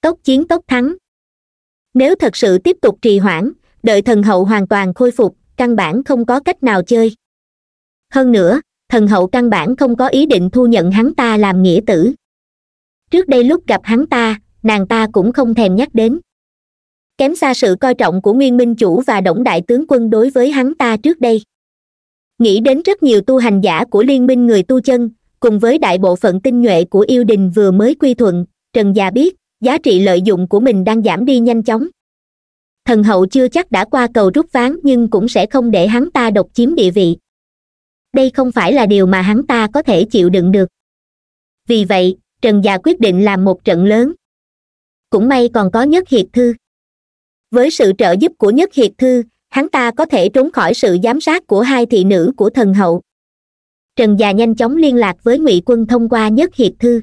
tốc chiến tốc thắng nếu thật sự tiếp tục trì hoãn đợi thần hậu hoàn toàn khôi phục căn bản không có cách nào chơi hơn nữa thần hậu căn bản không có ý định thu nhận hắn ta làm nghĩa tử trước đây lúc gặp hắn ta nàng ta cũng không thèm nhắc đến kém xa sự coi trọng của nguyên minh chủ và đổng đại tướng quân đối với hắn ta trước đây nghĩ đến rất nhiều tu hành giả của liên minh người tu chân cùng với đại bộ phận tinh nhuệ của yêu đình vừa mới quy thuận trần già biết giá trị lợi dụng của mình đang giảm đi nhanh chóng thần hậu chưa chắc đã qua cầu rút ván nhưng cũng sẽ không để hắn ta độc chiếm địa vị đây không phải là điều mà hắn ta có thể chịu đựng được vì vậy trần già quyết định làm một trận lớn cũng may còn có nhất hiệt thư với sự trợ giúp của nhất hiệt thư hắn ta có thể trốn khỏi sự giám sát của hai thị nữ của thần hậu trần già nhanh chóng liên lạc với ngụy quân thông qua nhất Hiệt thư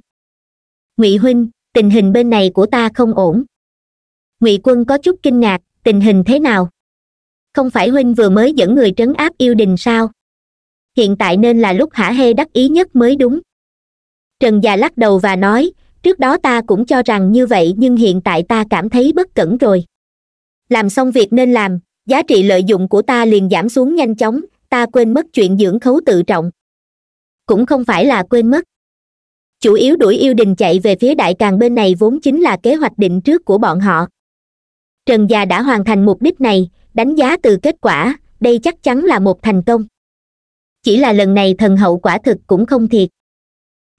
ngụy huynh tình hình bên này của ta không ổn ngụy quân có chút kinh ngạc tình hình thế nào không phải huynh vừa mới dẫn người trấn áp yêu đình sao hiện tại nên là lúc hả hê đắc ý nhất mới đúng trần già lắc đầu và nói trước đó ta cũng cho rằng như vậy nhưng hiện tại ta cảm thấy bất cẩn rồi làm xong việc nên làm giá trị lợi dụng của ta liền giảm xuống nhanh chóng ta quên mất chuyện dưỡng khấu tự trọng cũng không phải là quên mất chủ yếu đuổi yêu đình chạy về phía đại càng bên này vốn chính là kế hoạch định trước của bọn họ trần già đã hoàn thành mục đích này đánh giá từ kết quả đây chắc chắn là một thành công chỉ là lần này thần hậu quả thực cũng không thiệt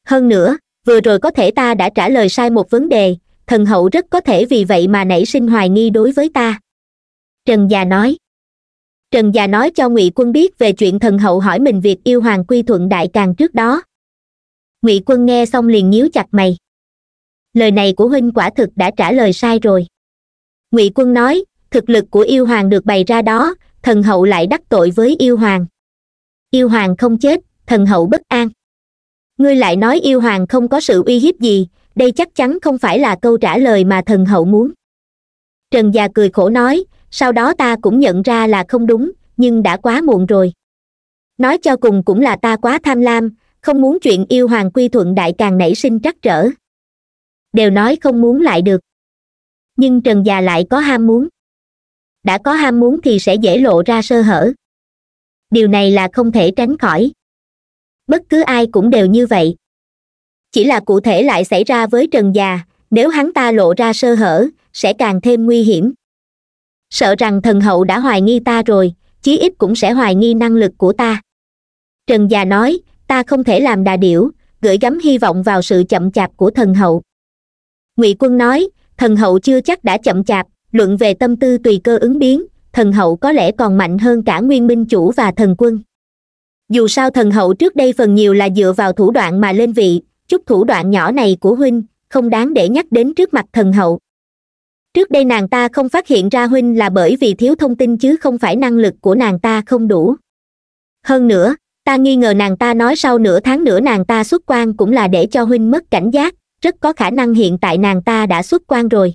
hơn nữa vừa rồi có thể ta đã trả lời sai một vấn đề thần hậu rất có thể vì vậy mà nảy sinh hoài nghi đối với ta trần già nói trần già nói cho ngụy quân biết về chuyện thần hậu hỏi mình việc yêu hoàng quy thuận đại càng trước đó ngụy quân nghe xong liền nhíu chặt mày lời này của huynh quả thực đã trả lời sai rồi ngụy quân nói thực lực của yêu hoàng được bày ra đó thần hậu lại đắc tội với yêu hoàng yêu hoàng không chết thần hậu bất an ngươi lại nói yêu hoàng không có sự uy hiếp gì đây chắc chắn không phải là câu trả lời mà thần hậu muốn trần già cười khổ nói sau đó ta cũng nhận ra là không đúng nhưng đã quá muộn rồi nói cho cùng cũng là ta quá tham lam không muốn chuyện yêu hoàng quy thuận đại càng nảy sinh trắc trở đều nói không muốn lại được nhưng trần già lại có ham muốn đã có ham muốn thì sẽ dễ lộ ra sơ hở điều này là không thể tránh khỏi bất cứ ai cũng đều như vậy chỉ là cụ thể lại xảy ra với trần già nếu hắn ta lộ ra sơ hở sẽ càng thêm nguy hiểm sợ rằng thần hậu đã hoài nghi ta rồi chí ít cũng sẽ hoài nghi năng lực của ta trần già nói ta không thể làm đà điểu gửi gắm hy vọng vào sự chậm chạp của thần hậu ngụy quân nói thần hậu chưa chắc đã chậm chạp luận về tâm tư tùy cơ ứng biến thần hậu có lẽ còn mạnh hơn cả nguyên minh chủ và thần quân dù sao thần hậu trước đây phần nhiều là dựa vào thủ đoạn mà lên vị chút thủ đoạn nhỏ này của huynh không đáng để nhắc đến trước mặt thần hậu trước đây nàng ta không phát hiện ra huynh là bởi vì thiếu thông tin chứ không phải năng lực của nàng ta không đủ hơn nữa ta nghi ngờ nàng ta nói sau nửa tháng nữa nàng ta xuất quan cũng là để cho huynh mất cảnh giác rất có khả năng hiện tại nàng ta đã xuất quan rồi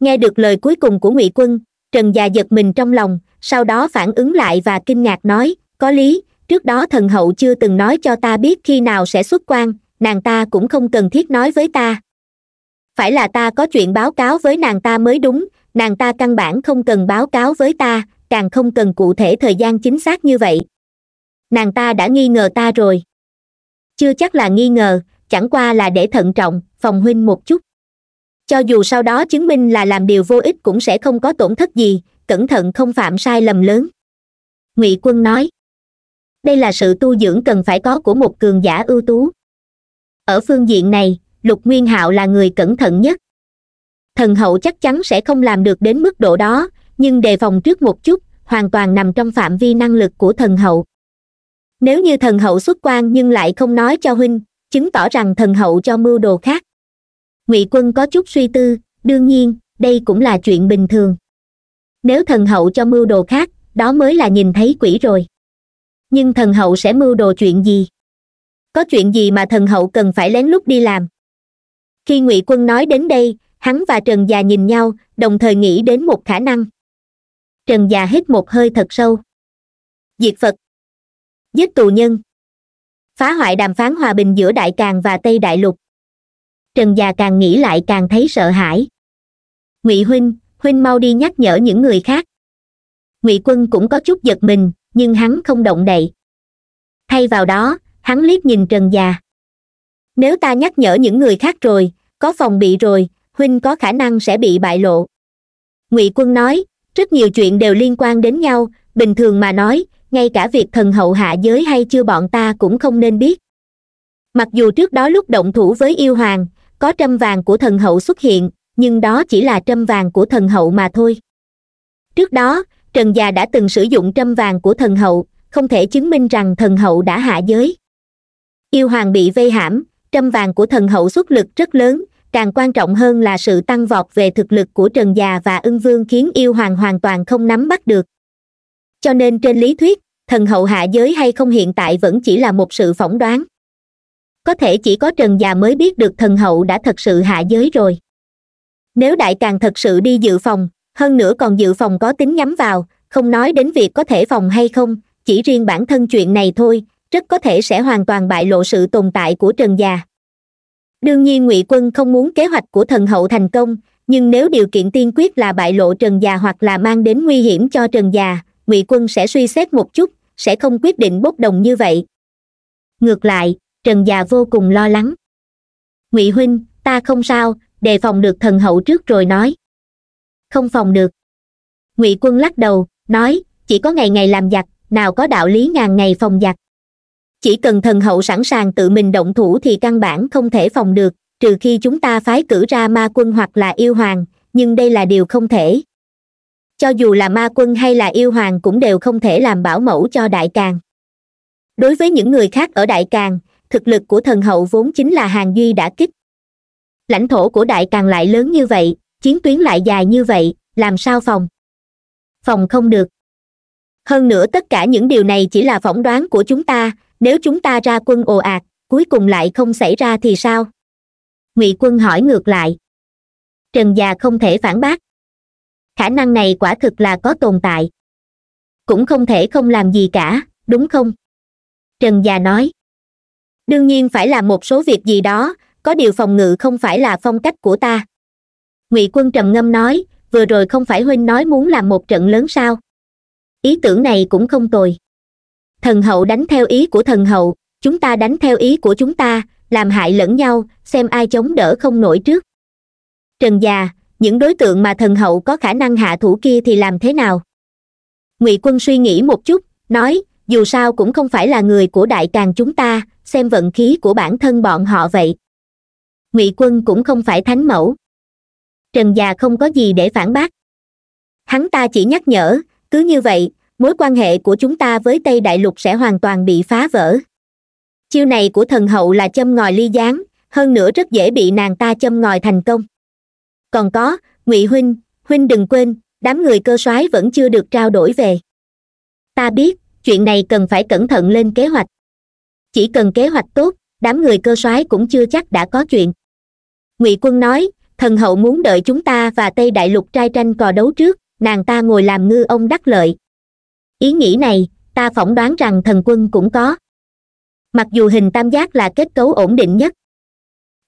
nghe được lời cuối cùng của ngụy quân trần già giật mình trong lòng sau đó phản ứng lại và kinh ngạc nói có lý trước đó thần hậu chưa từng nói cho ta biết khi nào sẽ xuất quan nàng ta cũng không cần thiết nói với ta phải là ta có chuyện báo cáo với nàng ta mới đúng nàng ta căn bản không cần báo cáo với ta càng không cần cụ thể thời gian chính xác như vậy nàng ta đã nghi ngờ ta rồi chưa chắc là nghi ngờ chẳng qua là để thận trọng phòng huynh một chút cho dù sau đó chứng minh là làm điều vô ích cũng sẽ không có tổn thất gì cẩn thận không phạm sai lầm lớn ngụy quân nói đây là sự tu dưỡng cần phải có của một cường giả ưu tú ở phương diện này lục nguyên hạo là người cẩn thận nhất thần hậu chắc chắn sẽ không làm được đến mức độ đó nhưng đề phòng trước một chút hoàn toàn nằm trong phạm vi năng lực của thần hậu nếu như thần hậu xuất quan nhưng lại không nói cho huynh chứng tỏ rằng thần hậu cho mưu đồ khác ngụy quân có chút suy tư đương nhiên đây cũng là chuyện bình thường nếu thần hậu cho mưu đồ khác đó mới là nhìn thấy quỷ rồi nhưng thần hậu sẽ mưu đồ chuyện gì có chuyện gì mà thần hậu cần phải lén lút đi làm khi ngụy quân nói đến đây hắn và trần già nhìn nhau đồng thời nghĩ đến một khả năng trần già hít một hơi thật sâu diệt phật giết tù nhân phá hoại đàm phán hòa bình giữa đại càng và tây đại lục trần già càng nghĩ lại càng thấy sợ hãi ngụy huynh huynh mau đi nhắc nhở những người khác ngụy quân cũng có chút giật mình nhưng hắn không động đậy thay vào đó hắn liếc nhìn trần già nếu ta nhắc nhở những người khác rồi có phòng bị rồi huynh có khả năng sẽ bị bại lộ ngụy quân nói rất nhiều chuyện đều liên quan đến nhau bình thường mà nói ngay cả việc thần hậu hạ giới hay chưa bọn ta cũng không nên biết mặc dù trước đó lúc động thủ với yêu hoàng có trâm vàng của thần hậu xuất hiện nhưng đó chỉ là trâm vàng của thần hậu mà thôi trước đó trần già đã từng sử dụng trâm vàng của thần hậu không thể chứng minh rằng thần hậu đã hạ giới yêu hoàng bị vây hãm trâm vàng của thần hậu xuất lực rất lớn càng quan trọng hơn là sự tăng vọt về thực lực của trần già và ưng vương khiến yêu hoàng hoàn toàn không nắm bắt được cho nên trên lý thuyết thần hậu hạ giới hay không hiện tại vẫn chỉ là một sự phỏng đoán có thể chỉ có trần già mới biết được thần hậu đã thật sự hạ giới rồi nếu đại càng thật sự đi dự phòng hơn nữa còn dự phòng có tính nhắm vào không nói đến việc có thể phòng hay không chỉ riêng bản thân chuyện này thôi rất có thể sẽ hoàn toàn bại lộ sự tồn tại của trần già đương nhiên ngụy quân không muốn kế hoạch của thần hậu thành công nhưng nếu điều kiện tiên quyết là bại lộ trần già hoặc là mang đến nguy hiểm cho trần già ngụy quân sẽ suy xét một chút sẽ không quyết định bốc đồng như vậy ngược lại trần già vô cùng lo lắng ngụy huynh ta không sao đề phòng được thần hậu trước rồi nói không phòng được ngụy quân lắc đầu nói chỉ có ngày ngày làm giặc nào có đạo lý ngàn ngày phòng giặc chỉ cần thần hậu sẵn sàng tự mình động thủ thì căn bản không thể phòng được trừ khi chúng ta phái cử ra ma quân hoặc là yêu hoàng nhưng đây là điều không thể cho dù là ma quân hay là yêu hoàng cũng đều không thể làm bảo mẫu cho đại càng đối với những người khác ở đại càng thực lực của thần hậu vốn chính là hàng duy đã kích lãnh thổ của đại càng lại lớn như vậy chiến tuyến lại dài như vậy làm sao phòng phòng không được hơn nữa tất cả những điều này chỉ là phỏng đoán của chúng ta nếu chúng ta ra quân ồ ạt cuối cùng lại không xảy ra thì sao ngụy quân hỏi ngược lại trần già không thể phản bác khả năng này quả thực là có tồn tại cũng không thể không làm gì cả đúng không trần già nói đương nhiên phải làm một số việc gì đó có điều phòng ngự không phải là phong cách của ta ngụy quân trầm ngâm nói vừa rồi không phải huynh nói muốn làm một trận lớn sao ý tưởng này cũng không tồi thần hậu đánh theo ý của thần hậu chúng ta đánh theo ý của chúng ta làm hại lẫn nhau xem ai chống đỡ không nổi trước trần già những đối tượng mà thần hậu có khả năng hạ thủ kia thì làm thế nào ngụy quân suy nghĩ một chút nói dù sao cũng không phải là người của đại càng chúng ta xem vận khí của bản thân bọn họ vậy ngụy quân cũng không phải thánh mẫu trần già không có gì để phản bác hắn ta chỉ nhắc nhở cứ như vậy mối quan hệ của chúng ta với tây đại lục sẽ hoàn toàn bị phá vỡ chiêu này của thần hậu là châm ngòi ly gián hơn nữa rất dễ bị nàng ta châm ngòi thành công còn có ngụy huynh huynh đừng quên đám người cơ soái vẫn chưa được trao đổi về ta biết chuyện này cần phải cẩn thận lên kế hoạch chỉ cần kế hoạch tốt đám người cơ soái cũng chưa chắc đã có chuyện ngụy quân nói thần hậu muốn đợi chúng ta và tây đại lục trai tranh cò đấu trước nàng ta ngồi làm ngư ông đắc lợi ý nghĩ này ta phỏng đoán rằng thần quân cũng có mặc dù hình tam giác là kết cấu ổn định nhất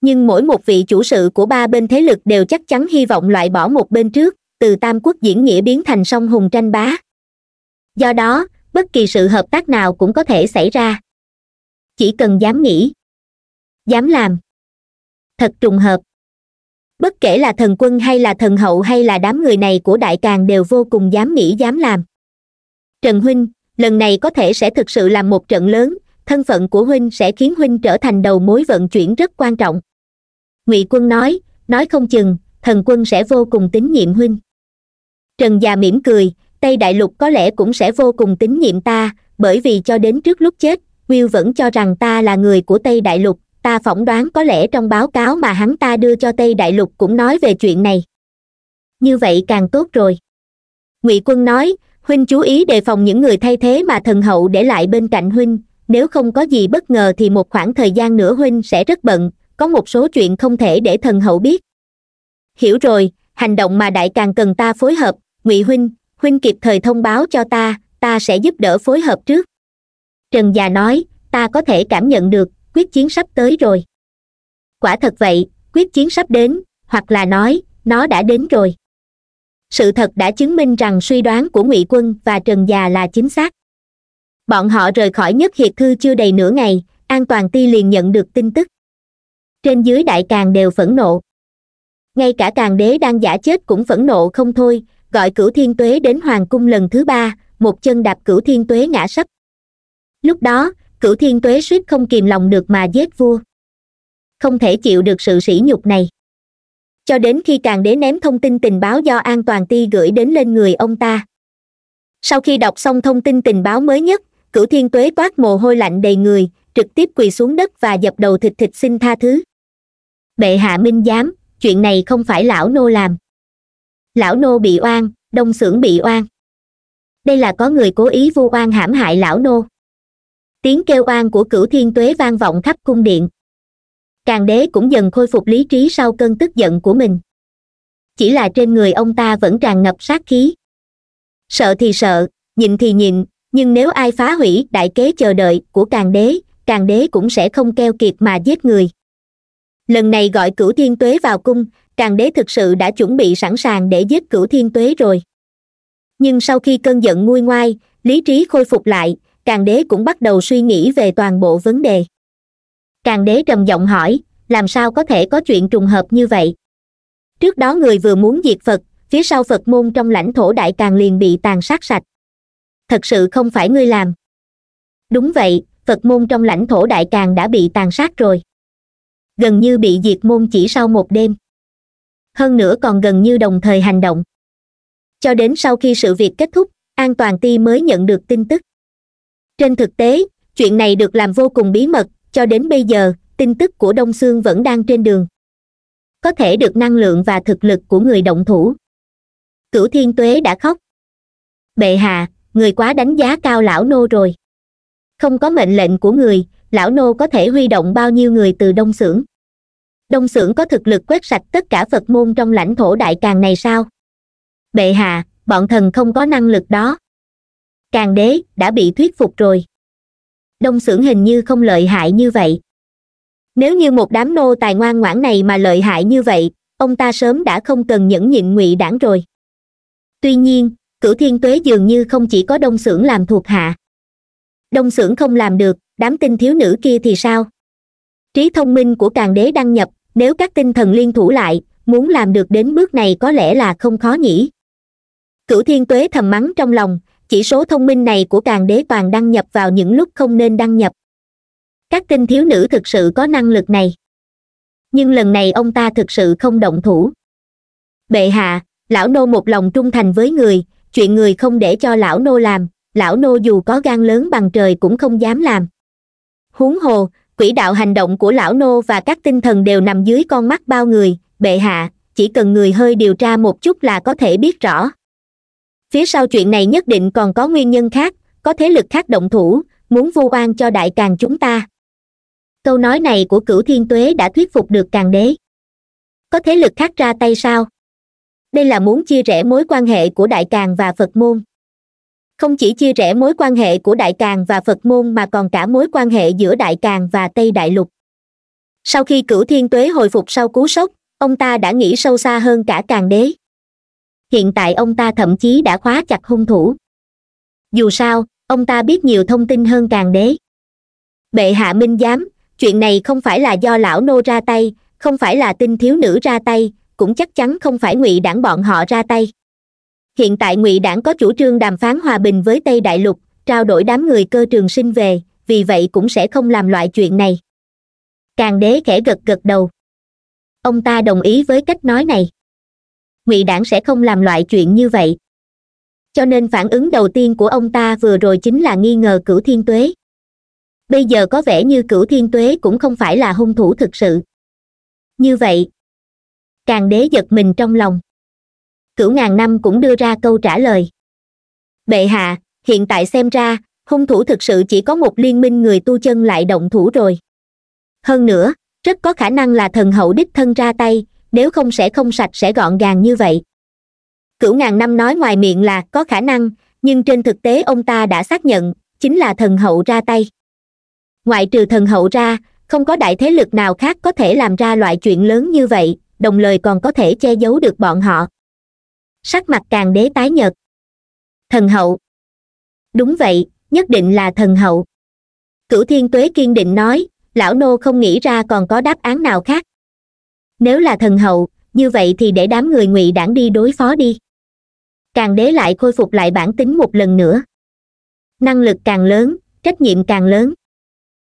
nhưng mỗi một vị chủ sự của ba bên thế lực đều chắc chắn hy vọng loại bỏ một bên trước từ tam quốc diễn nghĩa biến thành song hùng tranh bá do đó bất kỳ sự hợp tác nào cũng có thể xảy ra chỉ cần dám nghĩ dám làm thật trùng hợp bất kể là thần quân hay là thần hậu hay là đám người này của đại càng đều vô cùng dám nghĩ dám làm trần huynh lần này có thể sẽ thực sự là một trận lớn thân phận của huynh sẽ khiến huynh trở thành đầu mối vận chuyển rất quan trọng ngụy quân nói nói không chừng thần quân sẽ vô cùng tín nhiệm huynh trần già mỉm cười tây đại lục có lẽ cũng sẽ vô cùng tín nhiệm ta bởi vì cho đến trước lúc chết will vẫn cho rằng ta là người của tây đại lục ta phỏng đoán có lẽ trong báo cáo mà hắn ta đưa cho tây đại lục cũng nói về chuyện này như vậy càng tốt rồi ngụy quân nói huynh chú ý đề phòng những người thay thế mà thần hậu để lại bên cạnh huynh nếu không có gì bất ngờ thì một khoảng thời gian nữa huynh sẽ rất bận có một số chuyện không thể để thần hậu biết hiểu rồi hành động mà đại càng cần ta phối hợp ngụy huynh huynh kịp thời thông báo cho ta ta sẽ giúp đỡ phối hợp trước trần già nói ta có thể cảm nhận được quyết chiến sắp tới rồi quả thật vậy quyết chiến sắp đến hoặc là nói nó đã đến rồi sự thật đã chứng minh rằng suy đoán của ngụy quân và trần già là chính xác bọn họ rời khỏi nhất hiệt thư chưa đầy nửa ngày an toàn ti liền nhận được tin tức trên dưới đại càng đều phẫn nộ ngay cả càng đế đang giả chết cũng phẫn nộ không thôi gọi cửu thiên tuế đến hoàng cung lần thứ ba một chân đạp cửu thiên tuế ngã sấp lúc đó cửu thiên tuế suýt không kìm lòng được mà giết vua không thể chịu được sự sỉ nhục này cho đến khi càng đế ném thông tin tình báo do an toàn ti gửi đến lên người ông ta sau khi đọc xong thông tin tình báo mới nhất cửu thiên tuế toát mồ hôi lạnh đầy người trực tiếp quỳ xuống đất và dập đầu thịt thịt xin tha thứ bệ hạ minh giám chuyện này không phải lão nô làm lão nô bị oan đông xưởng bị oan đây là có người cố ý vu oan hãm hại lão nô tiếng kêu oan của cửu thiên tuế vang vọng khắp cung điện càng đế cũng dần khôi phục lý trí sau cơn tức giận của mình chỉ là trên người ông ta vẫn tràn ngập sát khí sợ thì sợ nhìn thì nhìn, nhưng nếu ai phá hủy đại kế chờ đợi của càng đế càng đế cũng sẽ không keo kiệt mà giết người lần này gọi cửu thiên tuế vào cung càng đế thực sự đã chuẩn bị sẵn sàng để giết cửu thiên tuế rồi nhưng sau khi cơn giận nguôi ngoai lý trí khôi phục lại càng đế cũng bắt đầu suy nghĩ về toàn bộ vấn đề càng đế trầm giọng hỏi làm sao có thể có chuyện trùng hợp như vậy trước đó người vừa muốn diệt phật phía sau phật môn trong lãnh thổ đại càng liền bị tàn sát sạch thật sự không phải ngươi làm đúng vậy phật môn trong lãnh thổ đại càng đã bị tàn sát rồi gần như bị diệt môn chỉ sau một đêm hơn nữa còn gần như đồng thời hành động cho đến sau khi sự việc kết thúc an toàn ti mới nhận được tin tức trên thực tế chuyện này được làm vô cùng bí mật cho đến bây giờ tin tức của đông sương vẫn đang trên đường có thể được năng lượng và thực lực của người động thủ cửu thiên tuế đã khóc bệ hạ người quá đánh giá cao lão nô rồi không có mệnh lệnh của người lão nô có thể huy động bao nhiêu người từ đông sưởng đông sưởng có thực lực quét sạch tất cả phật môn trong lãnh thổ đại càng này sao bệ hạ bọn thần không có năng lực đó càng đế đã bị thuyết phục rồi đông xưởng hình như không lợi hại như vậy nếu như một đám nô tài ngoan ngoãn này mà lợi hại như vậy ông ta sớm đã không cần nhẫn nhịn ngụy đảng rồi tuy nhiên cửu thiên tuế dường như không chỉ có đông xưởng làm thuộc hạ đông xưởng không làm được đám tinh thiếu nữ kia thì sao trí thông minh của càng đế đăng nhập nếu các tinh thần liên thủ lại muốn làm được đến bước này có lẽ là không khó nhỉ cửu thiên tuế thầm mắng trong lòng chỉ số thông minh này của càng đế toàn đăng nhập vào những lúc không nên đăng nhập các tinh thiếu nữ thực sự có năng lực này nhưng lần này ông ta thực sự không động thủ bệ hạ lão nô một lòng trung thành với người chuyện người không để cho lão nô làm lão nô dù có gan lớn bằng trời cũng không dám làm huống hồ quỹ đạo hành động của lão nô và các tinh thần đều nằm dưới con mắt bao người bệ hạ chỉ cần người hơi điều tra một chút là có thể biết rõ phía sau chuyện này nhất định còn có nguyên nhân khác có thế lực khác động thủ muốn vu oan cho đại càng chúng ta câu nói này của cửu thiên tuế đã thuyết phục được càng đế có thế lực khác ra tay sao đây là muốn chia rẽ mối quan hệ của đại càng và phật môn không chỉ chia rẽ mối quan hệ của đại càng và phật môn mà còn cả mối quan hệ giữa đại càng và tây đại lục sau khi cửu thiên tuế hồi phục sau cú sốc ông ta đã nghĩ sâu xa hơn cả càng đế hiện tại ông ta thậm chí đã khóa chặt hung thủ dù sao ông ta biết nhiều thông tin hơn càng đế bệ hạ minh giám chuyện này không phải là do lão nô ra tay không phải là tinh thiếu nữ ra tay cũng chắc chắn không phải ngụy đảng bọn họ ra tay hiện tại ngụy đảng có chủ trương đàm phán hòa bình với tây đại lục trao đổi đám người cơ trường sinh về vì vậy cũng sẽ không làm loại chuyện này càng đế khẽ gật gật đầu ông ta đồng ý với cách nói này ngụy đảng sẽ không làm loại chuyện như vậy cho nên phản ứng đầu tiên của ông ta vừa rồi chính là nghi ngờ cửu thiên tuế bây giờ có vẻ như cửu thiên tuế cũng không phải là hung thủ thực sự như vậy càng đế giật mình trong lòng cửu ngàn năm cũng đưa ra câu trả lời bệ hạ hiện tại xem ra hung thủ thực sự chỉ có một liên minh người tu chân lại động thủ rồi hơn nữa rất có khả năng là thần hậu đích thân ra tay nếu không sẽ không sạch sẽ gọn gàng như vậy cửu ngàn năm nói ngoài miệng là có khả năng nhưng trên thực tế ông ta đã xác nhận chính là thần hậu ra tay ngoại trừ thần hậu ra không có đại thế lực nào khác có thể làm ra loại chuyện lớn như vậy đồng lời còn có thể che giấu được bọn họ sắc mặt càng đế tái nhợt thần hậu đúng vậy nhất định là thần hậu cửu thiên tuế kiên định nói lão nô không nghĩ ra còn có đáp án nào khác nếu là thần hậu như vậy thì để đám người ngụy đảng đi đối phó đi càng đế lại khôi phục lại bản tính một lần nữa năng lực càng lớn trách nhiệm càng lớn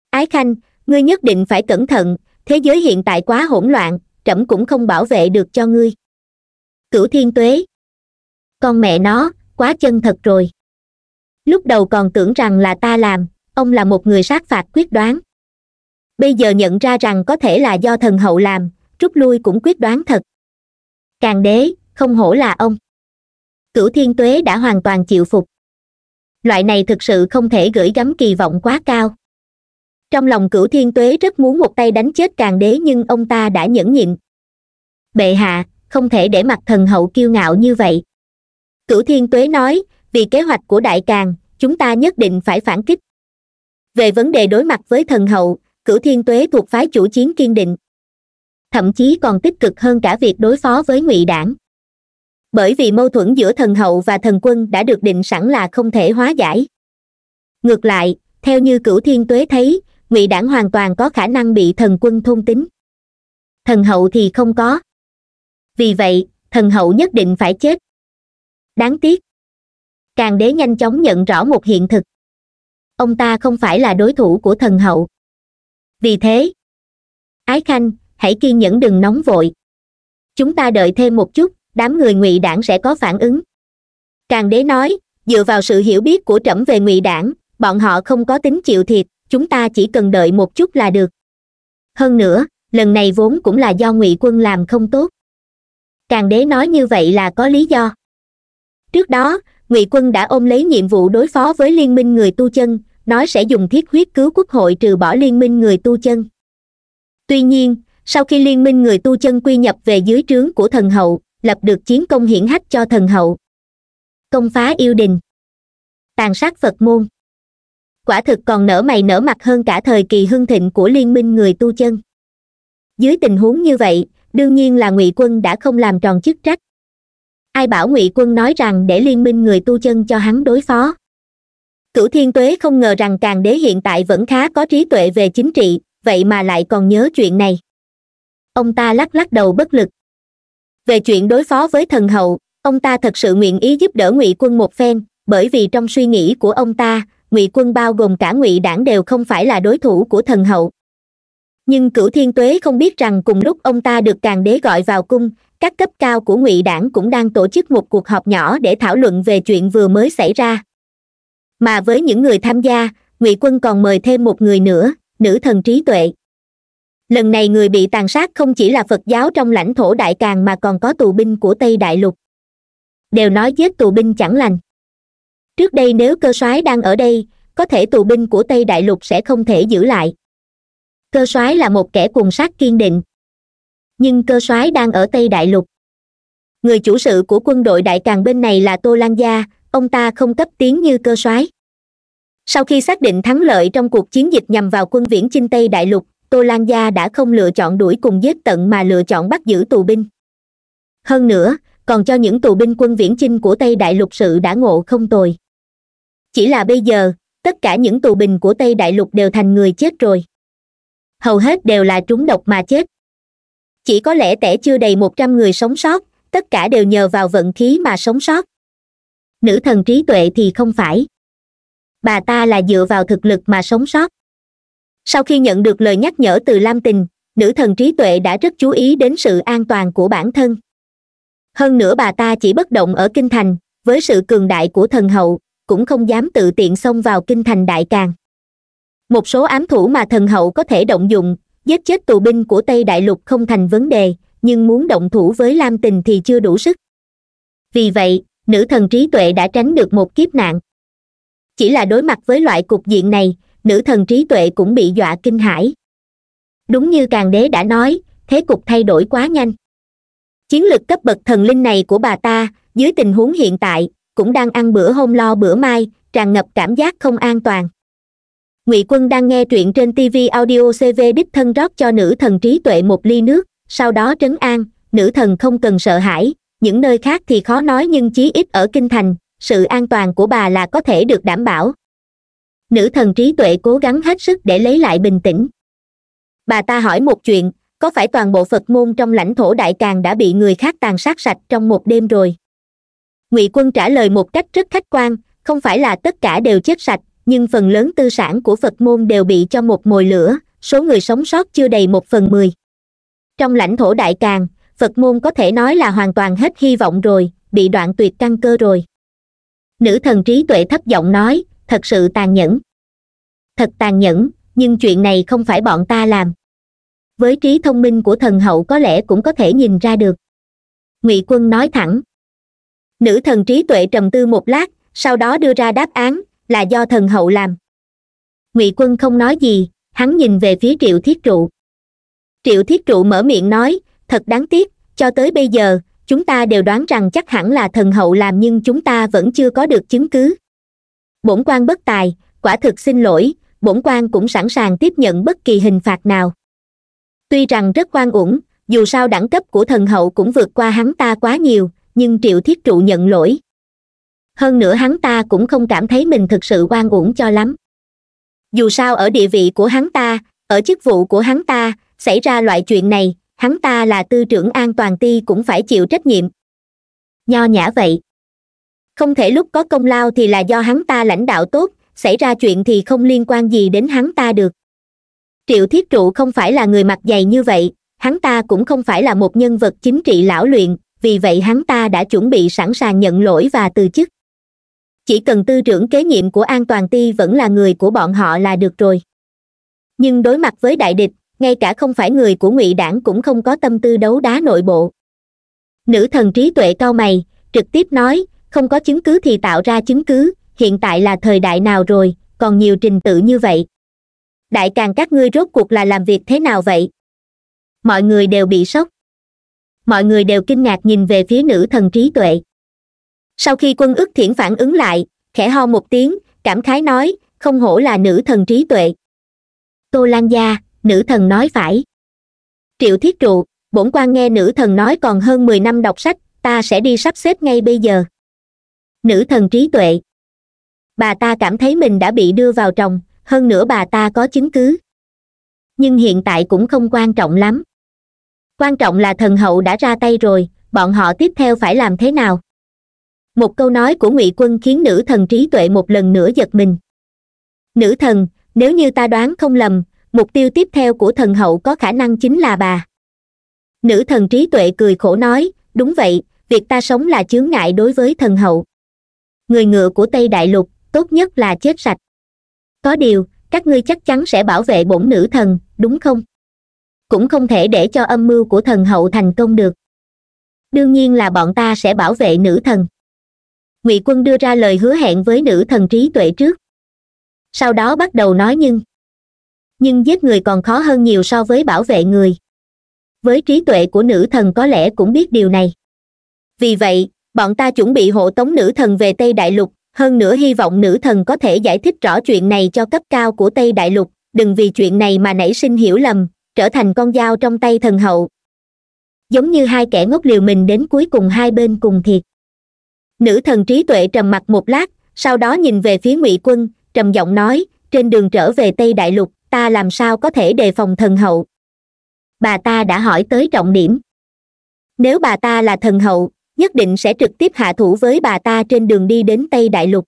ái khanh ngươi nhất định phải cẩn thận thế giới hiện tại quá hỗn loạn trẫm cũng không bảo vệ được cho ngươi cửu thiên tuế con mẹ nó quá chân thật rồi lúc đầu còn tưởng rằng là ta làm ông là một người sát phạt quyết đoán bây giờ nhận ra rằng có thể là do thần hậu làm rút lui cũng quyết đoán thật càng đế không hổ là ông cửu thiên tuế đã hoàn toàn chịu phục loại này thực sự không thể gửi gắm kỳ vọng quá cao trong lòng cửu thiên tuế rất muốn một tay đánh chết càng đế nhưng ông ta đã nhẫn nhịn bệ hạ không thể để mặt thần hậu kiêu ngạo như vậy cửu thiên tuế nói vì kế hoạch của đại càng chúng ta nhất định phải phản kích về vấn đề đối mặt với thần hậu cửu thiên tuế thuộc phái chủ chiến kiên định thậm chí còn tích cực hơn cả việc đối phó với ngụy đảng bởi vì mâu thuẫn giữa thần hậu và thần quân đã được định sẵn là không thể hóa giải ngược lại theo như cửu thiên tuế thấy ngụy đảng hoàn toàn có khả năng bị thần quân thôn tính thần hậu thì không có vì vậy thần hậu nhất định phải chết đáng tiếc càng đế nhanh chóng nhận rõ một hiện thực ông ta không phải là đối thủ của thần hậu vì thế ái khanh hãy kiên nhẫn đừng nóng vội chúng ta đợi thêm một chút đám người ngụy đảng sẽ có phản ứng càng đế nói dựa vào sự hiểu biết của trẫm về ngụy đảng bọn họ không có tính chịu thiệt chúng ta chỉ cần đợi một chút là được hơn nữa lần này vốn cũng là do ngụy quân làm không tốt càng đế nói như vậy là có lý do trước đó ngụy quân đã ôm lấy nhiệm vụ đối phó với liên minh người tu chân nói sẽ dùng thiết huyết cứu quốc hội trừ bỏ liên minh người tu chân tuy nhiên sau khi liên minh người tu chân quy nhập về dưới trướng của thần hậu lập được chiến công hiển hách cho thần hậu công phá yêu đình tàn sát phật môn quả thực còn nở mày nở mặt hơn cả thời kỳ hưng thịnh của liên minh người tu chân dưới tình huống như vậy đương nhiên là ngụy quân đã không làm tròn chức trách ai bảo ngụy quân nói rằng để liên minh người tu chân cho hắn đối phó cửu thiên tuế không ngờ rằng càng đế hiện tại vẫn khá có trí tuệ về chính trị vậy mà lại còn nhớ chuyện này ông ta lắc lắc đầu bất lực về chuyện đối phó với thần hậu ông ta thật sự nguyện ý giúp đỡ ngụy quân một phen bởi vì trong suy nghĩ của ông ta ngụy quân bao gồm cả ngụy đảng đều không phải là đối thủ của thần hậu nhưng cửu thiên tuế không biết rằng cùng lúc ông ta được càng đế gọi vào cung các cấp cao của ngụy đảng cũng đang tổ chức một cuộc họp nhỏ để thảo luận về chuyện vừa mới xảy ra mà với những người tham gia ngụy quân còn mời thêm một người nữa nữ thần trí tuệ lần này người bị tàn sát không chỉ là phật giáo trong lãnh thổ đại càng mà còn có tù binh của tây đại lục đều nói giết tù binh chẳng lành trước đây nếu cơ soái đang ở đây có thể tù binh của tây đại lục sẽ không thể giữ lại cơ soái là một kẻ cuồng sát kiên định nhưng cơ soái đang ở tây đại lục người chủ sự của quân đội đại càng bên này là tô lan gia ông ta không cấp tiến như cơ soái sau khi xác định thắng lợi trong cuộc chiến dịch nhằm vào quân viễn chinh tây đại lục tô lan gia đã không lựa chọn đuổi cùng giết tận mà lựa chọn bắt giữ tù binh hơn nữa còn cho những tù binh quân viễn chinh của tây đại lục sự đã ngộ không tồi chỉ là bây giờ tất cả những tù binh của tây đại lục đều thành người chết rồi hầu hết đều là trúng độc mà chết chỉ có lẽ tẻ chưa đầy một trăm người sống sót tất cả đều nhờ vào vận khí mà sống sót nữ thần trí tuệ thì không phải bà ta là dựa vào thực lực mà sống sót sau khi nhận được lời nhắc nhở từ lam tình nữ thần trí tuệ đã rất chú ý đến sự an toàn của bản thân hơn nữa bà ta chỉ bất động ở kinh thành với sự cường đại của thần hậu cũng không dám tự tiện xông vào kinh thành đại càng một số ám thủ mà thần hậu có thể động dụng giết chết tù binh của tây đại lục không thành vấn đề nhưng muốn động thủ với lam tình thì chưa đủ sức vì vậy nữ thần trí tuệ đã tránh được một kiếp nạn chỉ là đối mặt với loại cục diện này nữ thần trí tuệ cũng bị dọa kinh hãi đúng như càng đế đã nói thế cục thay đổi quá nhanh chiến lược cấp bậc thần linh này của bà ta dưới tình huống hiện tại cũng đang ăn bữa hôm lo bữa mai tràn ngập cảm giác không an toàn ngụy quân đang nghe truyện trên tv audio cv đích thân rót cho nữ thần trí tuệ một ly nước sau đó trấn an nữ thần không cần sợ hãi những nơi khác thì khó nói nhưng chí ít ở kinh thành sự an toàn của bà là có thể được đảm bảo nữ thần trí tuệ cố gắng hết sức để lấy lại bình tĩnh bà ta hỏi một chuyện có phải toàn bộ phật môn trong lãnh thổ đại càng đã bị người khác tàn sát sạch trong một đêm rồi ngụy quân trả lời một cách rất khách quan không phải là tất cả đều chết sạch nhưng phần lớn tư sản của phật môn đều bị cho một mồi lửa số người sống sót chưa đầy một phần mười trong lãnh thổ đại càng phật môn có thể nói là hoàn toàn hết hy vọng rồi bị đoạn tuyệt căn cơ rồi nữ thần trí tuệ thấp giọng nói thật sự tàn nhẫn thật tàn nhẫn nhưng chuyện này không phải bọn ta làm với trí thông minh của thần hậu có lẽ cũng có thể nhìn ra được ngụy quân nói thẳng nữ thần trí tuệ trầm tư một lát sau đó đưa ra đáp án là do thần hậu làm ngụy quân không nói gì hắn nhìn về phía triệu thiết trụ triệu thiết trụ mở miệng nói thật đáng tiếc cho tới bây giờ chúng ta đều đoán rằng chắc hẳn là thần hậu làm nhưng chúng ta vẫn chưa có được chứng cứ bổn quan bất tài quả thực xin lỗi bổn quan cũng sẵn sàng tiếp nhận bất kỳ hình phạt nào tuy rằng rất oan uổng dù sao đẳng cấp của thần hậu cũng vượt qua hắn ta quá nhiều nhưng triệu thiết trụ nhận lỗi hơn nữa hắn ta cũng không cảm thấy mình thực sự oan uổng cho lắm dù sao ở địa vị của hắn ta ở chức vụ của hắn ta xảy ra loại chuyện này hắn ta là tư trưởng an toàn ti cũng phải chịu trách nhiệm nho nhã vậy không thể lúc có công lao thì là do hắn ta lãnh đạo tốt xảy ra chuyện thì không liên quan gì đến hắn ta được triệu thiết trụ không phải là người mặt dày như vậy hắn ta cũng không phải là một nhân vật chính trị lão luyện vì vậy hắn ta đã chuẩn bị sẵn sàng nhận lỗi và từ chức chỉ cần tư trưởng kế nhiệm của an toàn ti vẫn là người của bọn họ là được rồi nhưng đối mặt với đại địch ngay cả không phải người của ngụy đảng cũng không có tâm tư đấu đá nội bộ nữ thần trí tuệ cao mày trực tiếp nói không có chứng cứ thì tạo ra chứng cứ hiện tại là thời đại nào rồi còn nhiều trình tự như vậy đại càng các ngươi rốt cuộc là làm việc thế nào vậy mọi người đều bị sốc mọi người đều kinh ngạc nhìn về phía nữ thần trí tuệ sau khi quân ức thiển phản ứng lại khẽ ho một tiếng cảm khái nói không hổ là nữ thần trí tuệ tô lan gia nữ thần nói phải triệu thiết trụ bổn quan nghe nữ thần nói còn hơn mười năm đọc sách ta sẽ đi sắp xếp ngay bây giờ nữ thần trí tuệ bà ta cảm thấy mình đã bị đưa vào trồng hơn nữa bà ta có chứng cứ nhưng hiện tại cũng không quan trọng lắm quan trọng là thần hậu đã ra tay rồi bọn họ tiếp theo phải làm thế nào một câu nói của ngụy quân khiến nữ thần trí tuệ một lần nữa giật mình nữ thần nếu như ta đoán không lầm mục tiêu tiếp theo của thần hậu có khả năng chính là bà nữ thần trí tuệ cười khổ nói đúng vậy việc ta sống là chướng ngại đối với thần hậu người ngựa của tây đại lục tốt nhất là chết sạch có điều các ngươi chắc chắn sẽ bảo vệ bổn nữ thần đúng không cũng không thể để cho âm mưu của thần hậu thành công được đương nhiên là bọn ta sẽ bảo vệ nữ thần ngụy quân đưa ra lời hứa hẹn với nữ thần trí tuệ trước sau đó bắt đầu nói nhưng nhưng giết người còn khó hơn nhiều so với bảo vệ người với trí tuệ của nữ thần có lẽ cũng biết điều này vì vậy bọn ta chuẩn bị hộ tống nữ thần về tây đại lục hơn nữa hy vọng nữ thần có thể giải thích rõ chuyện này cho cấp cao của tây đại lục đừng vì chuyện này mà nảy sinh hiểu lầm trở thành con dao trong tay thần hậu giống như hai kẻ ngốc liều mình đến cuối cùng hai bên cùng thiệt nữ thần trí tuệ trầm mặc một lát sau đó nhìn về phía ngụy quân trầm giọng nói trên đường trở về tây đại lục ta làm sao có thể đề phòng thần hậu bà ta đã hỏi tới trọng điểm nếu bà ta là thần hậu nhất định sẽ trực tiếp hạ thủ với bà ta trên đường đi đến tây đại lục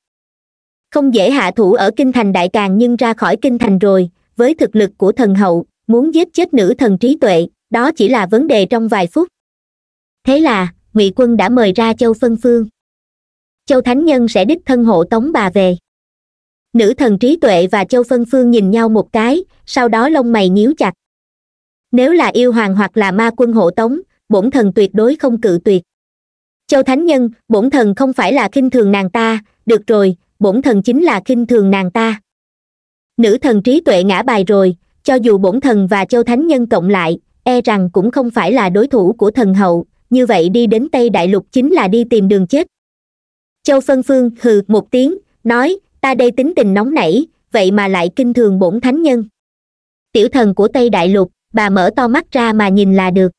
không dễ hạ thủ ở kinh thành đại càng nhưng ra khỏi kinh thành rồi với thực lực của thần hậu muốn giết chết nữ thần trí tuệ đó chỉ là vấn đề trong vài phút thế là ngụy quân đã mời ra châu phân phương châu thánh nhân sẽ đích thân hộ tống bà về nữ thần trí tuệ và châu phân phương nhìn nhau một cái sau đó lông mày nhíu chặt nếu là yêu hoàng hoặc là ma quân hộ tống bổn thần tuyệt đối không cự tuyệt châu thánh nhân bổn thần không phải là khinh thường nàng ta được rồi bổn thần chính là khinh thường nàng ta nữ thần trí tuệ ngã bài rồi cho dù bổn thần và châu thánh nhân cộng lại e rằng cũng không phải là đối thủ của thần hậu như vậy đi đến tây đại lục chính là đi tìm đường chết châu phân phương hừ một tiếng nói ta đây tính tình nóng nảy vậy mà lại kinh thường bổn thánh nhân tiểu thần của tây đại lục bà mở to mắt ra mà nhìn là được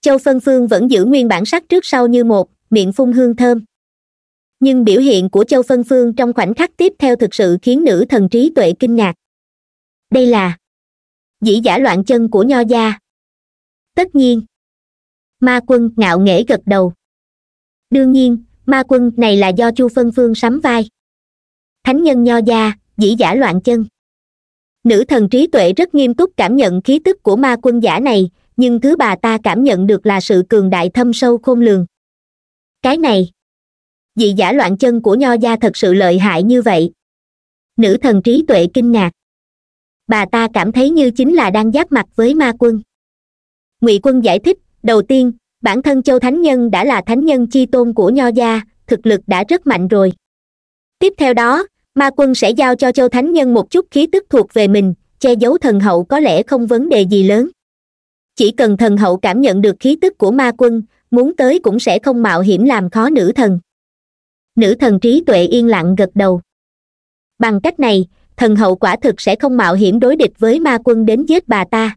châu phân phương vẫn giữ nguyên bản sắc trước sau như một miệng phun hương thơm nhưng biểu hiện của châu phân phương trong khoảnh khắc tiếp theo thực sự khiến nữ thần trí tuệ kinh ngạc đây là dĩ giả loạn chân của nho gia tất nhiên ma quân ngạo nghễ gật đầu đương nhiên ma quân này là do chu phân phương sắm vai thánh nhân nho gia dĩ giả loạn chân nữ thần trí tuệ rất nghiêm túc cảm nhận khí tức của ma quân giả này nhưng thứ bà ta cảm nhận được là sự cường đại thâm sâu khôn lường cái này dị giả loạn chân của nho gia thật sự lợi hại như vậy nữ thần trí tuệ kinh ngạc bà ta cảm thấy như chính là đang giáp mặt với ma quân ngụy quân giải thích đầu tiên bản thân châu thánh nhân đã là thánh nhân chi tôn của nho gia thực lực đã rất mạnh rồi tiếp theo đó ma quân sẽ giao cho châu thánh nhân một chút khí tức thuộc về mình che giấu thần hậu có lẽ không vấn đề gì lớn chỉ cần thần hậu cảm nhận được khí tức của ma quân muốn tới cũng sẽ không mạo hiểm làm khó nữ thần nữ thần trí tuệ yên lặng gật đầu bằng cách này thần hậu quả thực sẽ không mạo hiểm đối địch với ma quân đến giết bà ta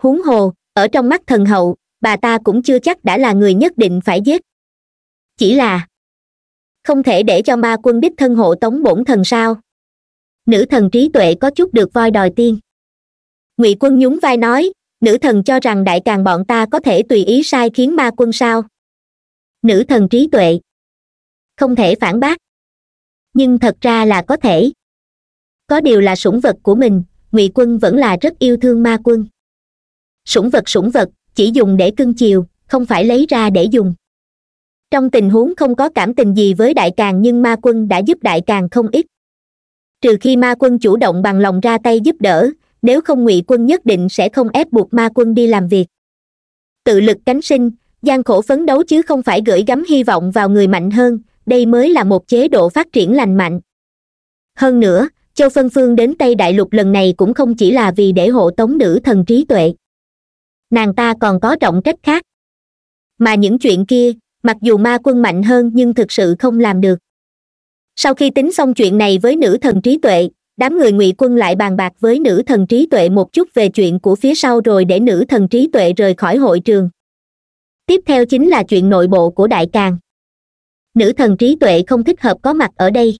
huống hồ ở trong mắt thần hậu bà ta cũng chưa chắc đã là người nhất định phải giết chỉ là không thể để cho ma quân đích thân hộ tống bổn thần sao nữ thần trí tuệ có chút được voi đòi tiên ngụy quân nhún vai nói nữ thần cho rằng đại càng bọn ta có thể tùy ý sai khiến ma quân sao nữ thần trí tuệ không thể phản bác nhưng thật ra là có thể có điều là sủng vật của mình ngụy quân vẫn là rất yêu thương ma quân sủng vật sủng vật chỉ dùng để cưng chiều không phải lấy ra để dùng trong tình huống không có cảm tình gì với đại càng nhưng ma quân đã giúp đại càng không ít trừ khi ma quân chủ động bằng lòng ra tay giúp đỡ nếu không ngụy quân nhất định sẽ không ép buộc ma quân đi làm việc tự lực cánh sinh gian khổ phấn đấu chứ không phải gửi gắm hy vọng vào người mạnh hơn đây mới là một chế độ phát triển lành mạnh hơn nữa châu phân phương đến tây đại lục lần này cũng không chỉ là vì để hộ tống nữ thần trí tuệ nàng ta còn có trọng trách khác mà những chuyện kia mặc dù ma quân mạnh hơn nhưng thực sự không làm được sau khi tính xong chuyện này với nữ thần trí tuệ đám người ngụy quân lại bàn bạc với nữ thần trí tuệ một chút về chuyện của phía sau rồi để nữ thần trí tuệ rời khỏi hội trường tiếp theo chính là chuyện nội bộ của đại càng nữ thần trí tuệ không thích hợp có mặt ở đây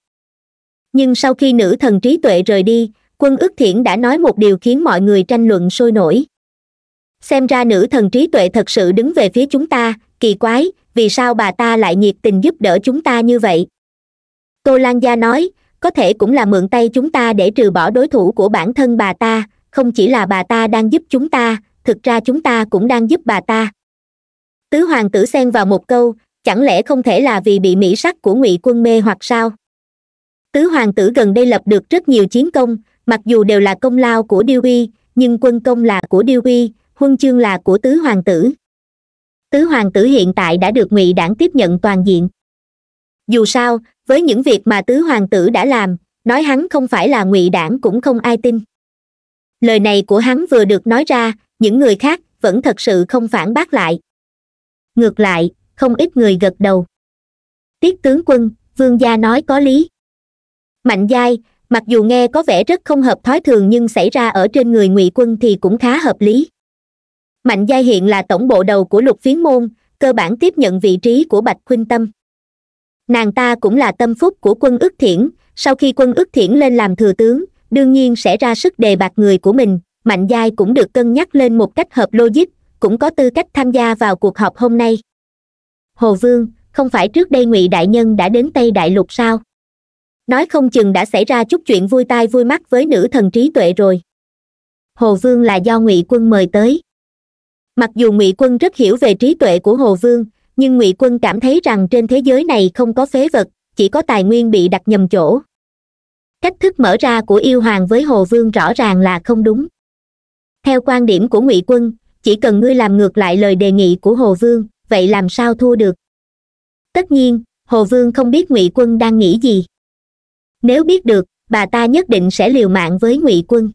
nhưng sau khi nữ thần trí tuệ rời đi quân ước thiển đã nói một điều khiến mọi người tranh luận sôi nổi xem ra nữ thần trí tuệ thật sự đứng về phía chúng ta kỳ quái vì sao bà ta lại nhiệt tình giúp đỡ chúng ta như vậy tô lan gia nói có thể cũng là mượn tay chúng ta để trừ bỏ đối thủ của bản thân bà ta không chỉ là bà ta đang giúp chúng ta thực ra chúng ta cũng đang giúp bà ta tứ hoàng tử xen vào một câu chẳng lẽ không thể là vì bị mỹ sắc của ngụy quân mê hoặc sao tứ hoàng tử gần đây lập được rất nhiều chiến công mặc dù đều là công lao của điêu uy nhưng quân công là của điêu uy huân chương là của tứ hoàng tử tứ hoàng tử hiện tại đã được ngụy đảng tiếp nhận toàn diện dù sao với những việc mà tứ hoàng tử đã làm nói hắn không phải là ngụy đảng cũng không ai tin lời này của hắn vừa được nói ra những người khác vẫn thật sự không phản bác lại ngược lại không ít người gật đầu tiết tướng quân vương gia nói có lý mạnh giai mặc dù nghe có vẻ rất không hợp thói thường nhưng xảy ra ở trên người ngụy quân thì cũng khá hợp lý mạnh giai hiện là tổng bộ đầu của lục phiến môn cơ bản tiếp nhận vị trí của bạch khuynh tâm nàng ta cũng là tâm phúc của quân ức thiển sau khi quân ức thiển lên làm thừa tướng đương nhiên sẽ ra sức đề bạt người của mình mạnh giai cũng được cân nhắc lên một cách hợp logic cũng có tư cách tham gia vào cuộc họp hôm nay hồ vương không phải trước đây ngụy đại nhân đã đến tây đại lục sao nói không chừng đã xảy ra chút chuyện vui tai vui mắt với nữ thần trí tuệ rồi hồ vương là do ngụy quân mời tới mặc dù ngụy quân rất hiểu về trí tuệ của hồ vương nhưng ngụy quân cảm thấy rằng trên thế giới này không có phế vật chỉ có tài nguyên bị đặt nhầm chỗ cách thức mở ra của yêu hoàng với hồ vương rõ ràng là không đúng theo quan điểm của ngụy quân chỉ cần ngươi làm ngược lại lời đề nghị của hồ vương vậy làm sao thua được tất nhiên hồ vương không biết ngụy quân đang nghĩ gì nếu biết được bà ta nhất định sẽ liều mạng với ngụy quân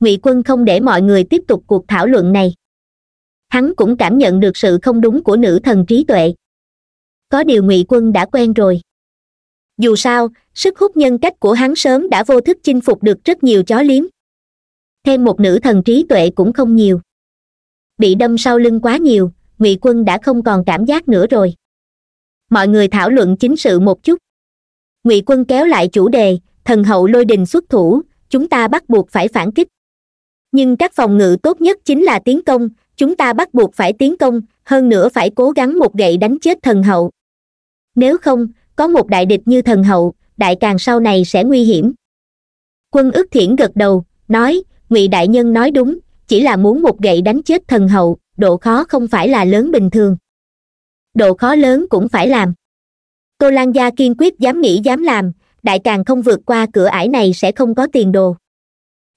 ngụy quân không để mọi người tiếp tục cuộc thảo luận này hắn cũng cảm nhận được sự không đúng của nữ thần trí tuệ có điều ngụy quân đã quen rồi dù sao sức hút nhân cách của hắn sớm đã vô thức chinh phục được rất nhiều chó liếm thêm một nữ thần trí tuệ cũng không nhiều bị đâm sau lưng quá nhiều ngụy quân đã không còn cảm giác nữa rồi mọi người thảo luận chính sự một chút ngụy quân kéo lại chủ đề thần hậu lôi đình xuất thủ chúng ta bắt buộc phải phản kích nhưng các phòng ngự tốt nhất chính là tiến công chúng ta bắt buộc phải tiến công hơn nữa phải cố gắng một gậy đánh chết thần hậu nếu không có một đại địch như thần hậu đại càng sau này sẽ nguy hiểm quân ức thiển gật đầu nói ngụy đại nhân nói đúng chỉ là muốn một gậy đánh chết thần hậu độ khó không phải là lớn bình thường độ khó lớn cũng phải làm cô lan gia kiên quyết dám nghĩ dám làm đại càng không vượt qua cửa ải này sẽ không có tiền đồ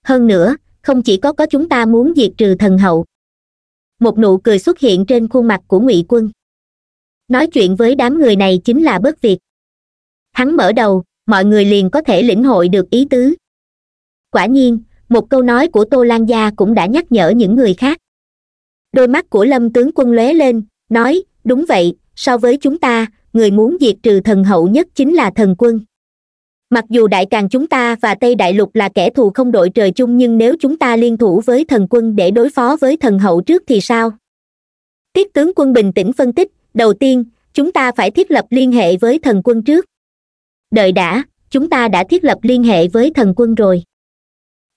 hơn nữa không chỉ có có chúng ta muốn diệt trừ thần hậu một nụ cười xuất hiện trên khuôn mặt của ngụy quân nói chuyện với đám người này chính là bất việt hắn mở đầu mọi người liền có thể lĩnh hội được ý tứ quả nhiên một câu nói của tô lan gia cũng đã nhắc nhở những người khác đôi mắt của lâm tướng quân lóe lên nói đúng vậy so với chúng ta người muốn diệt trừ thần hậu nhất chính là thần quân mặc dù đại càng chúng ta và tây đại lục là kẻ thù không đội trời chung nhưng nếu chúng ta liên thủ với thần quân để đối phó với thần hậu trước thì sao tiết tướng quân bình tĩnh phân tích đầu tiên chúng ta phải thiết lập liên hệ với thần quân trước đợi đã chúng ta đã thiết lập liên hệ với thần quân rồi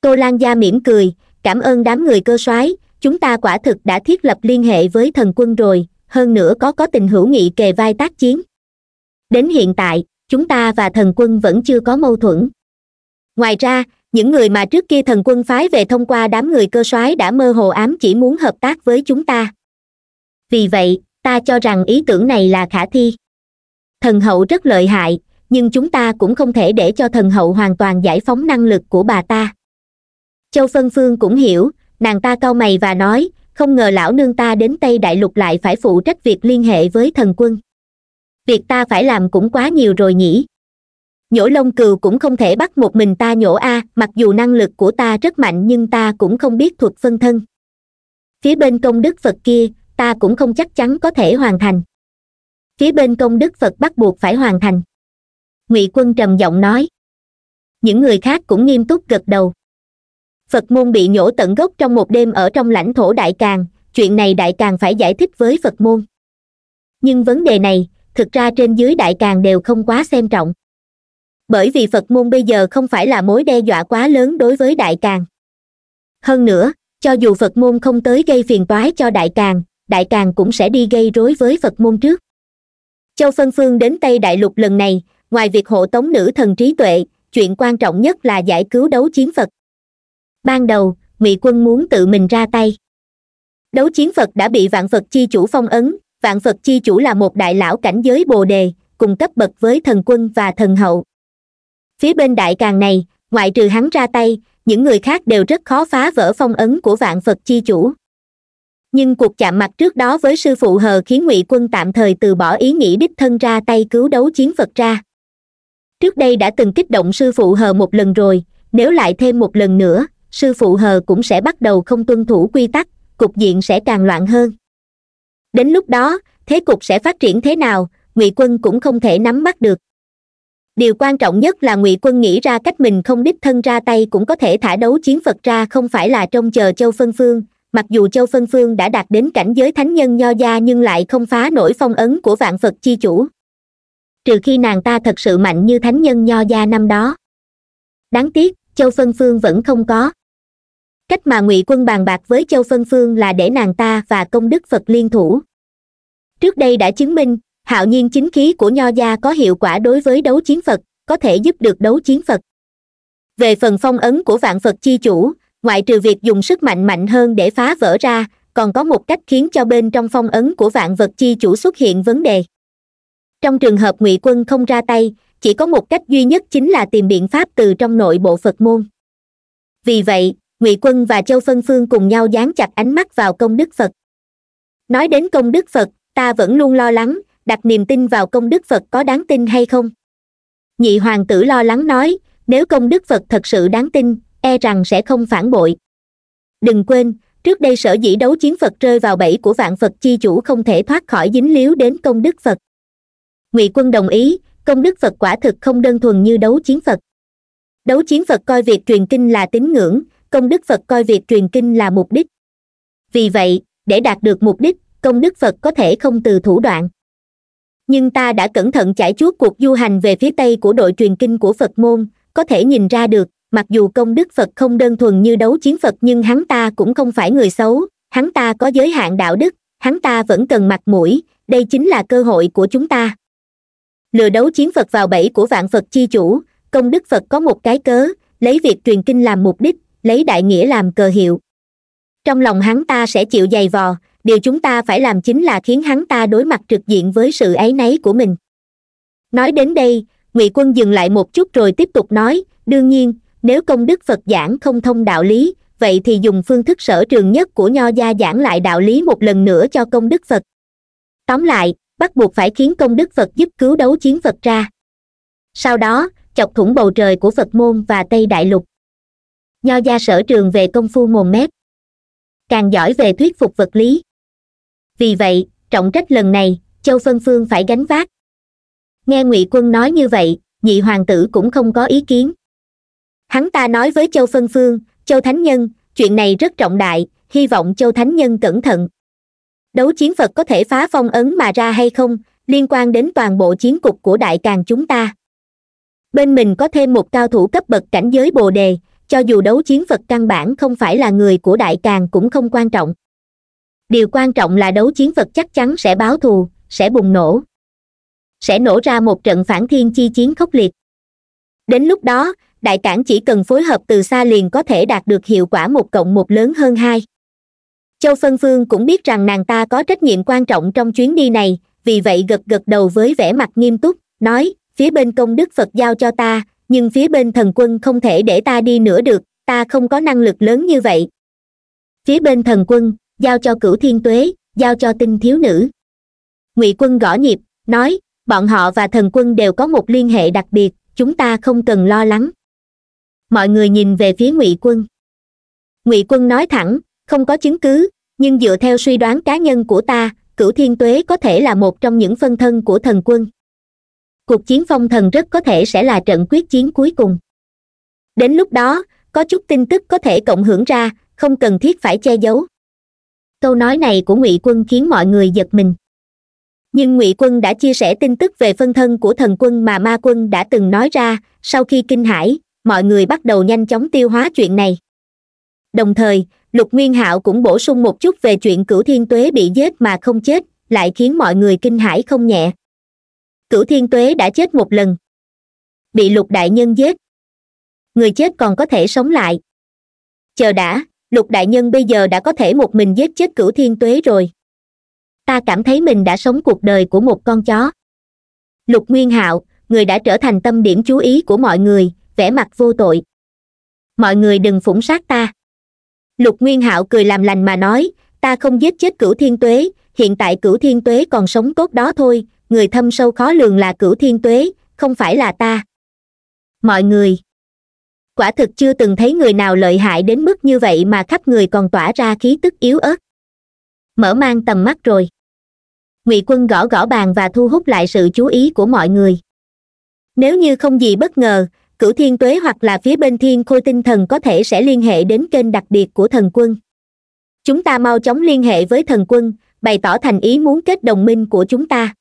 tô lan gia mỉm cười cảm ơn đám người cơ soái chúng ta quả thực đã thiết lập liên hệ với thần quân rồi hơn nữa có có tình hữu nghị kề vai tác chiến đến hiện tại chúng ta và thần quân vẫn chưa có mâu thuẫn ngoài ra những người mà trước kia thần quân phái về thông qua đám người cơ soái đã mơ hồ ám chỉ muốn hợp tác với chúng ta vì vậy ta cho rằng ý tưởng này là khả thi thần hậu rất lợi hại nhưng chúng ta cũng không thể để cho thần hậu hoàn toàn giải phóng năng lực của bà ta châu phân phương cũng hiểu nàng ta cau mày và nói không ngờ lão nương ta đến tây đại lục lại phải phụ trách việc liên hệ với thần quân việc ta phải làm cũng quá nhiều rồi nhỉ nhổ lông cừu cũng không thể bắt một mình ta nhổ a mặc dù năng lực của ta rất mạnh nhưng ta cũng không biết thuật phân thân phía bên công đức phật kia ta cũng không chắc chắn có thể hoàn thành phía bên công đức phật bắt buộc phải hoàn thành ngụy quân trầm giọng nói những người khác cũng nghiêm túc gật đầu phật môn bị nhổ tận gốc trong một đêm ở trong lãnh thổ đại càng chuyện này đại càng phải giải thích với phật môn nhưng vấn đề này thực ra trên dưới đại càng đều không quá xem trọng bởi vì phật môn bây giờ không phải là mối đe dọa quá lớn đối với đại càng hơn nữa cho dù phật môn không tới gây phiền toái cho đại càng đại càng cũng sẽ đi gây rối với phật môn trước châu phân phương đến tây đại lục lần này ngoài việc hộ tống nữ thần trí tuệ chuyện quan trọng nhất là giải cứu đấu chiến phật ban đầu ngụy quân muốn tự mình ra tay đấu chiến phật đã bị vạn phật chi chủ phong ấn vạn Phật chi chủ là một đại lão cảnh giới bồ đề cùng cấp bậc với thần quân và thần hậu phía bên đại càng này ngoại trừ hắn ra tay những người khác đều rất khó phá vỡ phong ấn của vạn Phật chi chủ nhưng cuộc chạm mặt trước đó với sư phụ hờ khiến ngụy quân tạm thời từ bỏ ý nghĩ đích thân ra tay cứu đấu chiến phật ra trước đây đã từng kích động sư phụ hờ một lần rồi nếu lại thêm một lần nữa sư phụ hờ cũng sẽ bắt đầu không tuân thủ quy tắc cục diện sẽ càng loạn hơn đến lúc đó thế cục sẽ phát triển thế nào ngụy quân cũng không thể nắm bắt được điều quan trọng nhất là ngụy quân nghĩ ra cách mình không đích thân ra tay cũng có thể thả đấu chiến phật ra không phải là trông chờ châu phân phương mặc dù châu phân phương đã đạt đến cảnh giới thánh nhân nho gia nhưng lại không phá nổi phong ấn của vạn phật chi chủ trừ khi nàng ta thật sự mạnh như thánh nhân nho gia năm đó đáng tiếc châu phân phương vẫn không có cách mà ngụy quân bàn bạc với châu phân phương là để nàng ta và công đức phật liên thủ trước đây đã chứng minh hạo nhiên chính khí của nho gia có hiệu quả đối với đấu chiến phật có thể giúp được đấu chiến phật về phần phong ấn của vạn phật chi chủ ngoại trừ việc dùng sức mạnh mạnh hơn để phá vỡ ra còn có một cách khiến cho bên trong phong ấn của vạn vật chi chủ xuất hiện vấn đề trong trường hợp ngụy quân không ra tay chỉ có một cách duy nhất chính là tìm biện pháp từ trong nội bộ phật môn vì vậy ngụy quân và châu phân phương cùng nhau dán chặt ánh mắt vào công đức phật nói đến công đức phật ta vẫn luôn lo lắng đặt niềm tin vào công đức phật có đáng tin hay không nhị hoàng tử lo lắng nói nếu công đức phật thật sự đáng tin e rằng sẽ không phản bội đừng quên trước đây sở dĩ đấu chiến phật rơi vào bẫy của vạn phật chi chủ không thể thoát khỏi dính líu đến công đức phật ngụy quân đồng ý công đức phật quả thực không đơn thuần như đấu chiến phật đấu chiến phật coi việc truyền kinh là tín ngưỡng công đức phật coi việc truyền kinh là mục đích vì vậy để đạt được mục đích công đức phật có thể không từ thủ đoạn nhưng ta đã cẩn thận trải chuốt cuộc du hành về phía tây của đội truyền kinh của phật môn có thể nhìn ra được mặc dù công đức phật không đơn thuần như đấu chiến phật nhưng hắn ta cũng không phải người xấu hắn ta có giới hạn đạo đức hắn ta vẫn cần mặt mũi đây chính là cơ hội của chúng ta lừa đấu chiến phật vào bẫy của vạn phật chi chủ công đức phật có một cái cớ lấy việc truyền kinh làm mục đích lấy đại nghĩa làm cờ hiệu trong lòng hắn ta sẽ chịu dày vò điều chúng ta phải làm chính là khiến hắn ta đối mặt trực diện với sự ấy nấy của mình nói đến đây ngụy quân dừng lại một chút rồi tiếp tục nói đương nhiên nếu công đức phật giảng không thông đạo lý vậy thì dùng phương thức sở trường nhất của nho gia giảng lại đạo lý một lần nữa cho công đức phật tóm lại bắt buộc phải khiến công đức phật giúp cứu đấu chiến phật ra sau đó chọc thủng bầu trời của phật môn và tây đại lục nho gia sở trường về công phu mồm mép càng giỏi về thuyết phục vật lý vì vậy trọng trách lần này châu phân phương phải gánh vác nghe ngụy quân nói như vậy nhị hoàng tử cũng không có ý kiến hắn ta nói với châu phân phương châu thánh nhân chuyện này rất trọng đại hy vọng châu thánh nhân cẩn thận đấu chiến phật có thể phá phong ấn mà ra hay không liên quan đến toàn bộ chiến cục của đại càng chúng ta bên mình có thêm một cao thủ cấp bậc cảnh giới bồ đề cho dù đấu chiến phật căn bản không phải là người của đại càng cũng không quan trọng điều quan trọng là đấu chiến phật chắc chắn sẽ báo thù sẽ bùng nổ sẽ nổ ra một trận phản thiên chi chiến khốc liệt đến lúc đó đại cảng chỉ cần phối hợp từ xa liền có thể đạt được hiệu quả một cộng một lớn hơn hai châu phân phương cũng biết rằng nàng ta có trách nhiệm quan trọng trong chuyến đi này vì vậy gật gật đầu với vẻ mặt nghiêm túc nói phía bên công đức phật giao cho ta nhưng phía bên thần quân không thể để ta đi nữa được ta không có năng lực lớn như vậy phía bên thần quân giao cho cửu thiên tuế giao cho tinh thiếu nữ ngụy quân gõ nhịp nói bọn họ và thần quân đều có một liên hệ đặc biệt chúng ta không cần lo lắng mọi người nhìn về phía ngụy quân ngụy quân nói thẳng không có chứng cứ nhưng dựa theo suy đoán cá nhân của ta cửu thiên tuế có thể là một trong những phân thân của thần quân cuộc chiến phong thần rất có thể sẽ là trận quyết chiến cuối cùng đến lúc đó có chút tin tức có thể cộng hưởng ra không cần thiết phải che giấu câu nói này của ngụy quân khiến mọi người giật mình nhưng ngụy quân đã chia sẻ tin tức về phân thân của thần quân mà ma quân đã từng nói ra sau khi kinh hãi mọi người bắt đầu nhanh chóng tiêu hóa chuyện này đồng thời lục nguyên hạo cũng bổ sung một chút về chuyện cửu thiên tuế bị giết mà không chết lại khiến mọi người kinh hãi không nhẹ cửu thiên tuế đã chết một lần bị lục đại nhân giết người chết còn có thể sống lại chờ đã lục đại nhân bây giờ đã có thể một mình giết chết cửu thiên tuế rồi ta cảm thấy mình đã sống cuộc đời của một con chó lục nguyên hạo người đã trở thành tâm điểm chú ý của mọi người vẻ mặt vô tội mọi người đừng phủng sát ta lục nguyên hạo cười làm lành mà nói ta không giết chết cửu thiên tuế hiện tại cửu thiên tuế còn sống tốt đó thôi người thâm sâu khó lường là cửu thiên tuế không phải là ta mọi người quả thực chưa từng thấy người nào lợi hại đến mức như vậy mà khắp người còn tỏa ra khí tức yếu ớt mở mang tầm mắt rồi ngụy quân gõ gõ bàn và thu hút lại sự chú ý của mọi người nếu như không gì bất ngờ cửu thiên tuế hoặc là phía bên thiên khôi tinh thần có thể sẽ liên hệ đến kênh đặc biệt của thần quân chúng ta mau chóng liên hệ với thần quân bày tỏ thành ý muốn kết đồng minh của chúng ta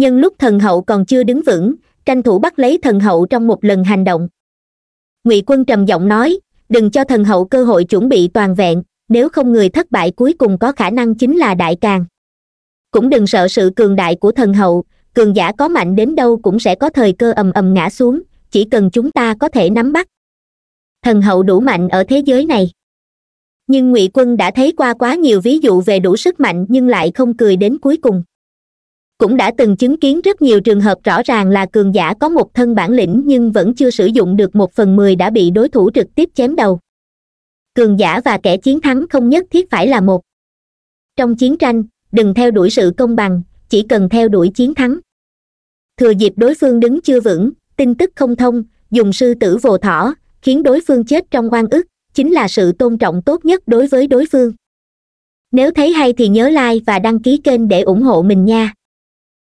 nhưng lúc thần hậu còn chưa đứng vững tranh thủ bắt lấy thần hậu trong một lần hành động ngụy quân trầm giọng nói đừng cho thần hậu cơ hội chuẩn bị toàn vẹn nếu không người thất bại cuối cùng có khả năng chính là đại càng cũng đừng sợ sự cường đại của thần hậu cường giả có mạnh đến đâu cũng sẽ có thời cơ ầm ầm ngã xuống chỉ cần chúng ta có thể nắm bắt thần hậu đủ mạnh ở thế giới này nhưng ngụy quân đã thấy qua quá nhiều ví dụ về đủ sức mạnh nhưng lại không cười đến cuối cùng cũng đã từng chứng kiến rất nhiều trường hợp rõ ràng là cường giả có một thân bản lĩnh nhưng vẫn chưa sử dụng được một phần mười đã bị đối thủ trực tiếp chém đầu cường giả và kẻ chiến thắng không nhất thiết phải là một trong chiến tranh đừng theo đuổi sự công bằng chỉ cần theo đuổi chiến thắng thừa dịp đối phương đứng chưa vững tin tức không thông dùng sư tử vồ thỏ khiến đối phương chết trong oan ức chính là sự tôn trọng tốt nhất đối với đối phương nếu thấy hay thì nhớ like và đăng ký kênh để ủng hộ mình nha